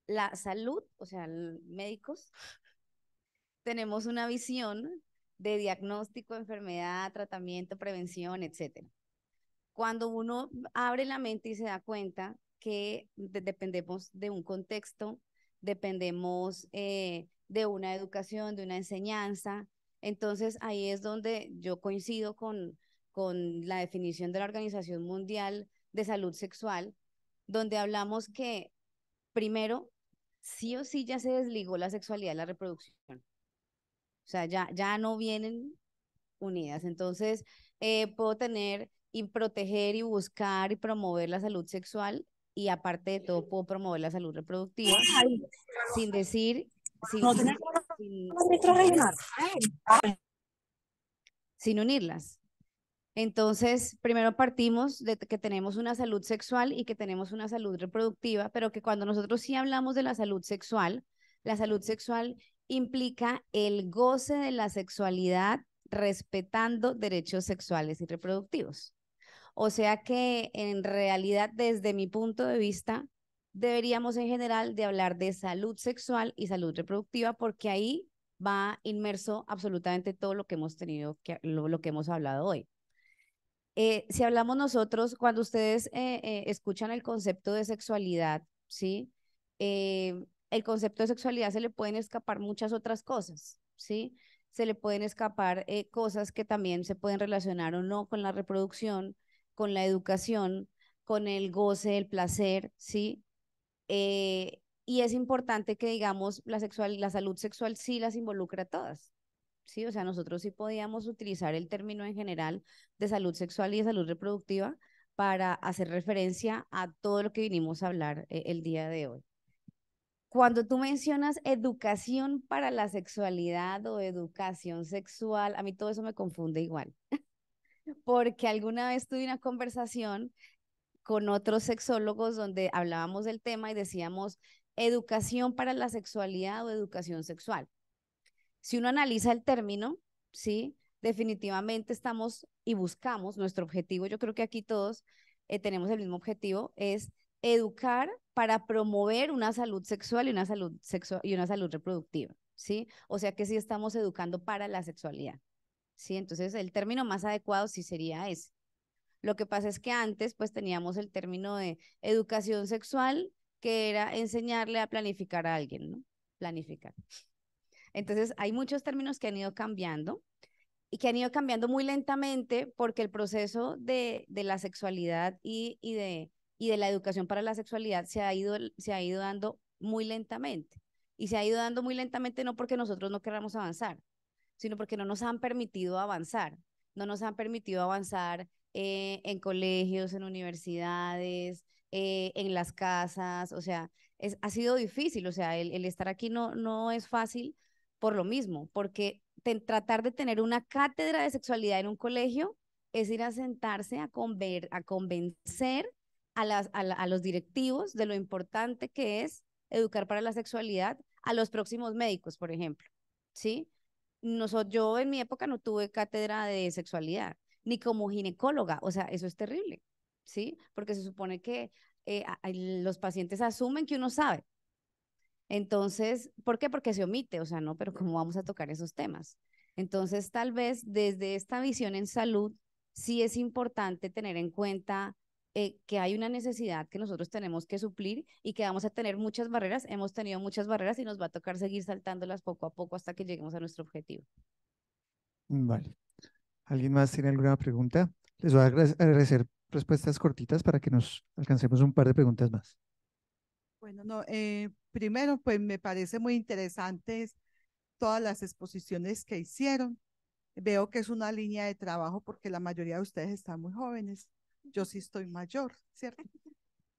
la salud, o sea, médicos, tenemos una visión de diagnóstico, enfermedad, tratamiento, prevención, etc. Cuando uno abre la mente y se da cuenta que dependemos de un contexto, dependemos eh, de una educación, de una enseñanza. Entonces ahí es donde yo coincido con, con la definición de la Organización Mundial de Salud Sexual, donde hablamos que primero, sí o sí ya se desligó la sexualidad de la reproducción. O sea, ya, ya no vienen unidas. Entonces, eh, puedo tener y proteger y buscar y promover la salud sexual y aparte de todo puedo promover la salud reproductiva sin decir... sin unirlas. Entonces, primero partimos de que tenemos una salud sexual y que tenemos una salud reproductiva, pero que cuando nosotros sí hablamos de la salud sexual, la salud sexual implica el goce de la sexualidad respetando derechos sexuales y reproductivos. O sea que en realidad, desde mi punto de vista, deberíamos en general de hablar de salud sexual y salud reproductiva porque ahí va inmerso absolutamente todo lo que hemos tenido, lo, que hemos hablado hoy. Eh, si hablamos nosotros, cuando ustedes eh, eh, escuchan el concepto de sexualidad, ¿sí? el concepto de sexualidad se le pueden escapar muchas otras cosas, ¿sí? Se le pueden escapar cosas que también se pueden relacionar o no con la reproducción, con la educación, con el goce, el placer, ¿sí? Eh, y es importante que, digamos, la, sexual, la salud sexual sí las involucra a todas, ¿sí? O sea, nosotros sí podíamos utilizar el término en general de salud sexual y de salud reproductiva para hacer referencia a todo lo que vinimos a hablar eh, el día de hoy. Cuando tú mencionas educación para la sexualidad o educación sexual, a mí todo eso me confunde igual. porque alguna vez tuve una conversación con otros sexólogos donde hablábamos del tema y decíamos educación para la sexualidad o educación sexual. Si uno analiza el término, ¿sí? Definitivamente estamos y buscamos nuestro objetivo, yo creo que aquí todos eh, tenemos el mismo objetivo, es educar para promover una salud sexual y una salud, y una salud reproductiva, ¿sí? O sea que sí estamos educando para la sexualidad. ¿sí? Entonces el término más adecuado sí sería ese. Lo que pasa es que antes pues teníamos el término de educación sexual, que era enseñarle a planificar a alguien, ¿no? Planificar. Entonces hay muchos términos que han ido cambiando y que han ido cambiando muy lentamente porque el proceso de, la sexualidad y, y, de, y de la educación para la sexualidad se ha ido, se ha ido dando muy lentamente. Y se ha ido dando muy lentamente no porque nosotros no queramos avanzar, sino porque no nos han permitido avanzar, no nos han permitido avanzar eh, en colegios, en universidades, eh, en las casas, o sea, es, ha sido difícil, o sea, el, estar aquí no, no es fácil por lo mismo, porque tratar de tener una cátedra de sexualidad en un colegio es ir a sentarse a, a convencer a, a, a los directivos de lo importante que es educar para la sexualidad a los próximos médicos, por ejemplo, ¿sí? nosotros, yo en mi época no tuve cátedra de sexualidad, ni como ginecóloga, o sea, eso es terrible, ¿sí? Porque se supone que eh, los pacientes asumen que uno sabe. Entonces, ¿por qué? Porque se omite, o sea, no, pero ¿cómo vamos a tocar esos temas? Entonces, tal vez desde esta visión en salud, sí es importante tener en cuenta eh, que hay una necesidad que nosotros tenemos que suplir y que vamos a tener muchas barreras, hemos tenido muchas barreras y nos va a tocar seguir saltándolas poco a poco hasta que lleguemos a nuestro objetivo. Mm, vale. ¿Alguien más tiene alguna pregunta? Les voy a agradecer respuestas cortitas para que nos alcancemos un par de preguntas más. Bueno, no, eh, primero, pues me parece muy interesante todas las exposiciones que hicieron. Veo que es una línea de trabajo porque la mayoría de ustedes están muy jóvenes yo sí estoy mayor, ¿cierto?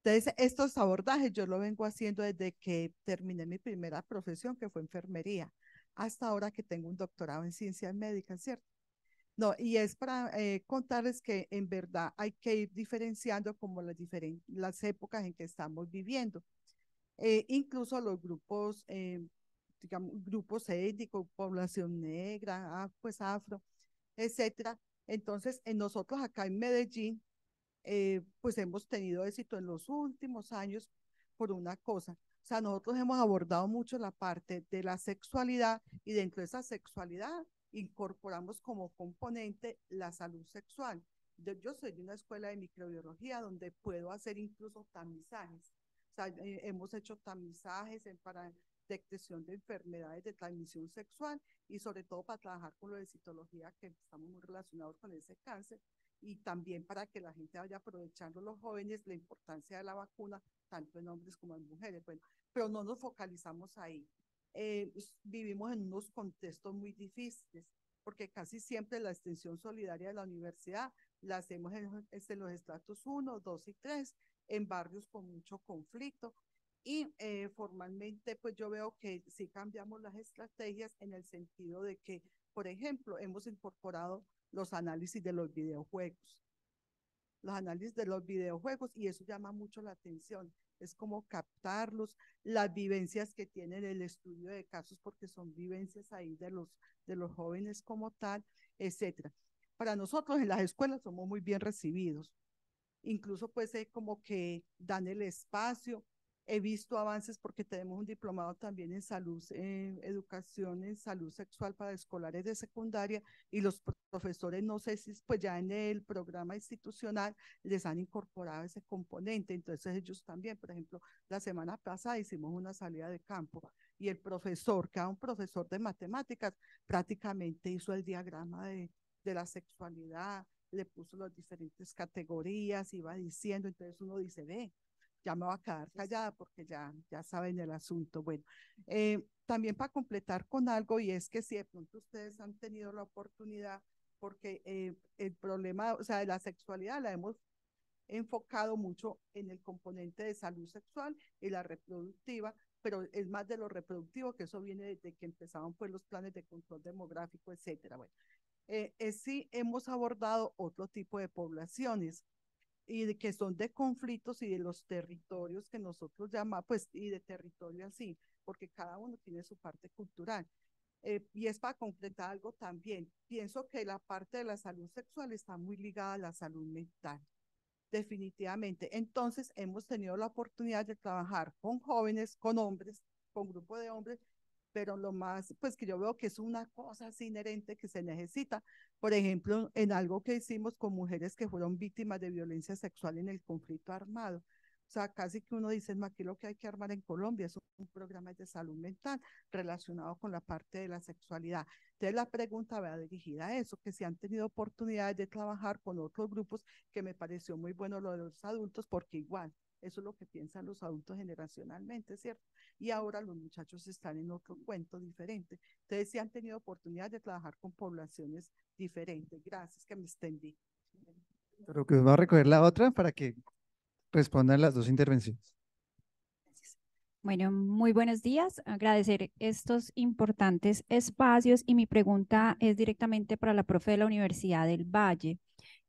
Entonces, estos abordajes yo lo vengo haciendo desde que terminé mi primera profesión, que fue enfermería, hasta ahora que tengo un doctorado en ciencias médicas, ¿cierto? No, y es para eh, contarles que en verdad hay que ir diferenciando como las, diferentes las épocas en que estamos viviendo. Eh, incluso los grupos, eh, digamos, grupos étnicos, población negra, ah, pues afro, etcétera. Entonces, en nosotros acá en Medellín, eh, pues hemos tenido éxito en los últimos años por una cosa. O sea, nosotros hemos abordado mucho la parte de la sexualidad y dentro de esa sexualidad incorporamos como componente la salud sexual. Yo, soy de una escuela de microbiología donde puedo hacer incluso tamizajes. O sea, eh, hemos hecho tamizajes para detección de enfermedades de transmisión sexual y sobre todo para trabajar con lo de citología que estamos muy relacionados con ese cáncer y también para que la gente vaya aprovechando los jóvenes la importancia de la vacuna, tanto en hombres como en mujeres. Bueno, pero no nos focalizamos ahí. Eh, vivimos en unos contextos muy difíciles, porque casi siempre la extensión solidaria de la universidad la hacemos en, este, los estratos 1, 2 y 3, en barrios con mucho conflicto. Y eh, formalmente, pues yo veo que sí cambiamos las estrategias en el sentido de que, por ejemplo, hemos incorporado los análisis de los videojuegos. Los análisis de los videojuegos y eso llama mucho la atención. Es como captarlos, las vivencias que tienen el estudio de casos, porque son vivencias ahí de los, de los jóvenes como tal, etcétera. Para nosotros en las escuelas somos muy bien recibidos. Incluso pues es como que dan el espacio he visto avances porque tenemos un diplomado también en salud, en educación en salud sexual para escolares de secundaria y los profesores, no sé si pues ya en el programa institucional les han incorporado ese componente, entonces ellos también, por ejemplo, la semana pasada hicimos una salida de campo y el profesor, que era un profesor de matemáticas, prácticamente hizo el diagrama de, de la sexualidad, le puso las diferentes categorías, iba diciendo, entonces uno dice, ve, ya me va a quedar callada porque ya, ya saben el asunto. Bueno, eh, también para completar con algo, y es que si de pronto ustedes han tenido la oportunidad, porque eh, el problema, o sea, de la sexualidad la hemos enfocado mucho en el componente de salud sexual y la reproductiva, pero es más de lo reproductivo, que eso viene desde que empezaban pues los planes de control demográfico, etcétera. Bueno, eh, eh sí hemos abordado otro tipo de poblaciones y de, que son de conflictos y de los territorios que nosotros llamamos, pues, y de territorio así, porque cada uno tiene su parte cultural. Eh, y es para completar algo también. Pienso que la parte de la salud sexual está muy ligada a la salud mental, definitivamente. Entonces, hemos tenido la oportunidad de trabajar con jóvenes, con hombres, con grupo de hombres, pero lo más, pues que yo veo que es una cosa así inherente que se necesita. Por ejemplo, en algo que hicimos con mujeres que fueron víctimas de violencia sexual en el conflicto armado. O sea, casi que uno dice, aquí lo que hay que armar en Colombia es un programa de salud mental relacionado con la parte de la sexualidad. Entonces, la pregunta va dirigida a eso, que si han tenido oportunidades de trabajar con otros grupos, que me pareció muy bueno lo de los adultos, porque igual, eso es lo que piensan los adultos generacionalmente, ¿cierto? y ahora los muchachos están en otro cuento diferente. Ustedes sí han tenido oportunidad de trabajar con poblaciones diferentes. Gracias, que me extendí. Pero que va a recoger la otra para que respondan las dos intervenciones. Bueno, muy buenos días. Agradecer estos importantes espacios y mi pregunta es directamente para la profe de la Universidad del Valle.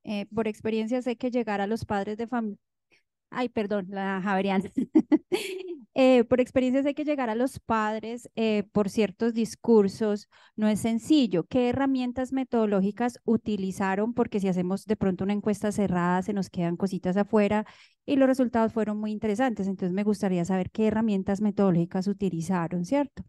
Eh, por experiencia sé que llegar a los padres de familia, ay, perdón, la Javeriana, Eh, por experiencias hay que llegar a los padres eh, por ciertos discursos. No es sencillo. ¿Qué herramientas metodológicas utilizaron? Porque si hacemos de pronto una encuesta cerrada, se nos quedan cositas afuera y los resultados fueron muy interesantes. Entonces me gustaría saber qué herramientas metodológicas utilizaron, ¿cierto?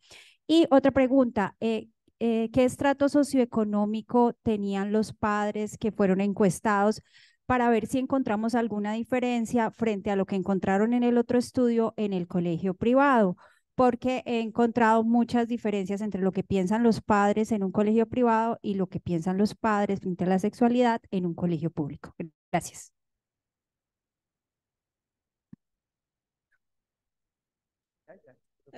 Y otra pregunta, eh, ¿qué estrato socioeconómico tenían los padres que fueron encuestados? para ver si encontramos alguna diferencia frente a lo que encontraron en el otro estudio en el colegio privado, porque he encontrado muchas diferencias entre lo que piensan los padres en un colegio privado y lo que piensan los padres frente a la sexualidad en un colegio público. Gracias.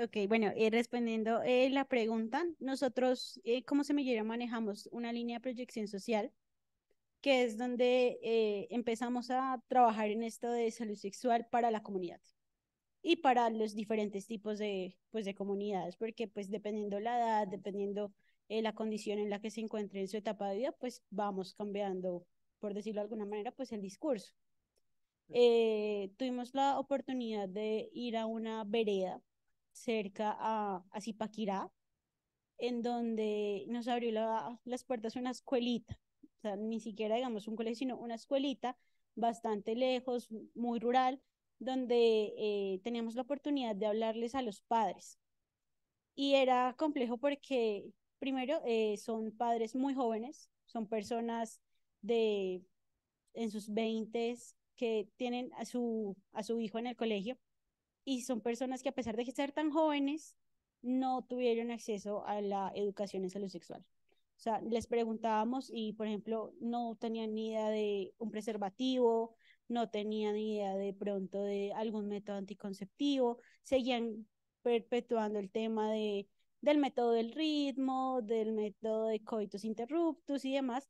Ok, bueno, eh, respondiendo eh, la pregunta, nosotros eh, se me lleva manejamos una línea de proyección social que es donde eh, empezamos a trabajar en esto de salud sexual para la comunidad y para los diferentes tipos de, pues, de comunidades, porque pues dependiendo la edad, dependiendo eh, la condición en la que se encuentre en su etapa de vida, pues vamos cambiando, por decirlo de alguna manera, pues el discurso. Eh, tuvimos la oportunidad de ir a una vereda cerca a, Zipaquirá, en donde nos abrió las puertas una escuelita ni siquiera digamos un colegio, sino una escuelita bastante lejos, muy rural, donde eh, teníamos la oportunidad de hablarles a los padres. Y era complejo porque, primero, eh, son padres muy jóvenes, son personas de en sus veintes que tienen a su, a su hijo en el colegio y son personas que a pesar de ser tan jóvenes, no tuvieron acceso a la educación en salud sexual. O sea, les preguntábamos y, por ejemplo, no tenían ni idea de un preservativo, no tenían ni idea de pronto de algún método anticonceptivo, seguían perpetuando el tema de, del método del ritmo, del método de coitus interruptus y demás.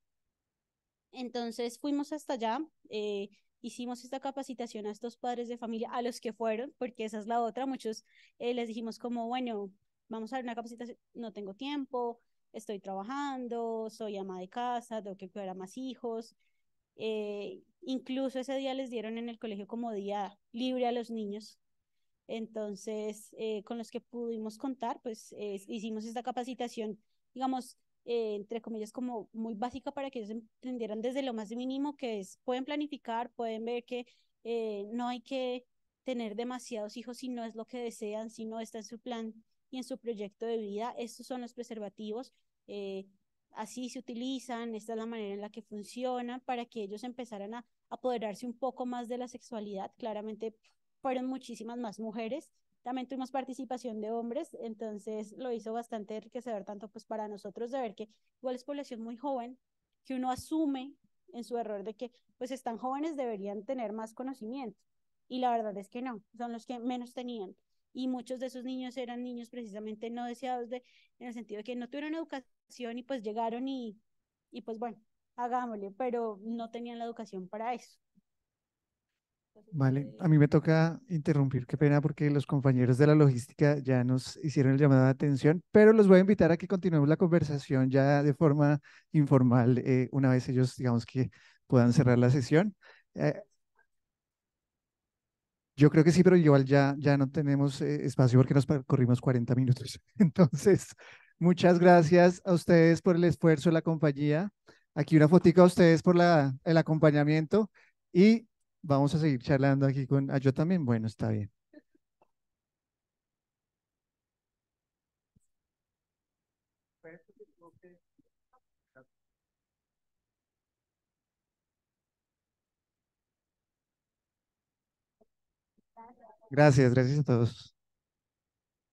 Entonces fuimos hasta allá, eh, hicimos esta capacitación a estos padres de familia, a los que fueron, porque esa es la otra, muchos eh, les dijimos como, bueno, vamos a ver una capacitación, no tengo tiempo, estoy trabajando, soy ama de casa, tengo que cuidar a más hijos. Eh, incluso ese día les dieron en el colegio como día libre a los niños. Entonces, eh, con los que pudimos contar, pues hicimos esta capacitación, digamos, eh, entre comillas, como muy básica para que ellos entendieran desde lo más mínimo que es, pueden planificar, pueden ver que no hay que tener demasiados hijos si no es lo que desean, si no está en su plan y en su proyecto de vida. Estos son los preservativos, eh, así se utilizan, esta es la manera en la que funcionan, para que ellos empezaran a apoderarse un poco más de la sexualidad. Claramente fueron muchísimas más mujeres, también tuvimos participación de hombres, entonces lo hizo bastante enriquecedor tanto pues para nosotros de ver que igual es población muy joven, que uno asume en su error de que pues están jóvenes deberían tener más conocimiento y la verdad es que no, son los que menos tenían y muchos de esos niños eran niños precisamente no deseados de, en el sentido de que no tuvieron educación y pues llegaron y, y pues bueno, hagámosle, pero no tenían la educación para eso. Vale, eh, a mí me toca interrumpir, qué pena, porque los compañeros de la logística ya nos hicieron el llamado de atención, pero los voy a invitar a que continuemos la conversación ya de forma informal, eh, una vez ellos, digamos que puedan cerrar la sesión. Eh, yo creo que sí, pero igual ya, ya no tenemos espacio porque nos corrimos 40 minutos. Entonces, Muchas gracias a ustedes por el esfuerzo, la compañía. Aquí una fotica a ustedes por la, el acompañamiento y vamos a seguir charlando aquí con... a ah, yo también, bueno, está bien. Gracias, gracias a todos.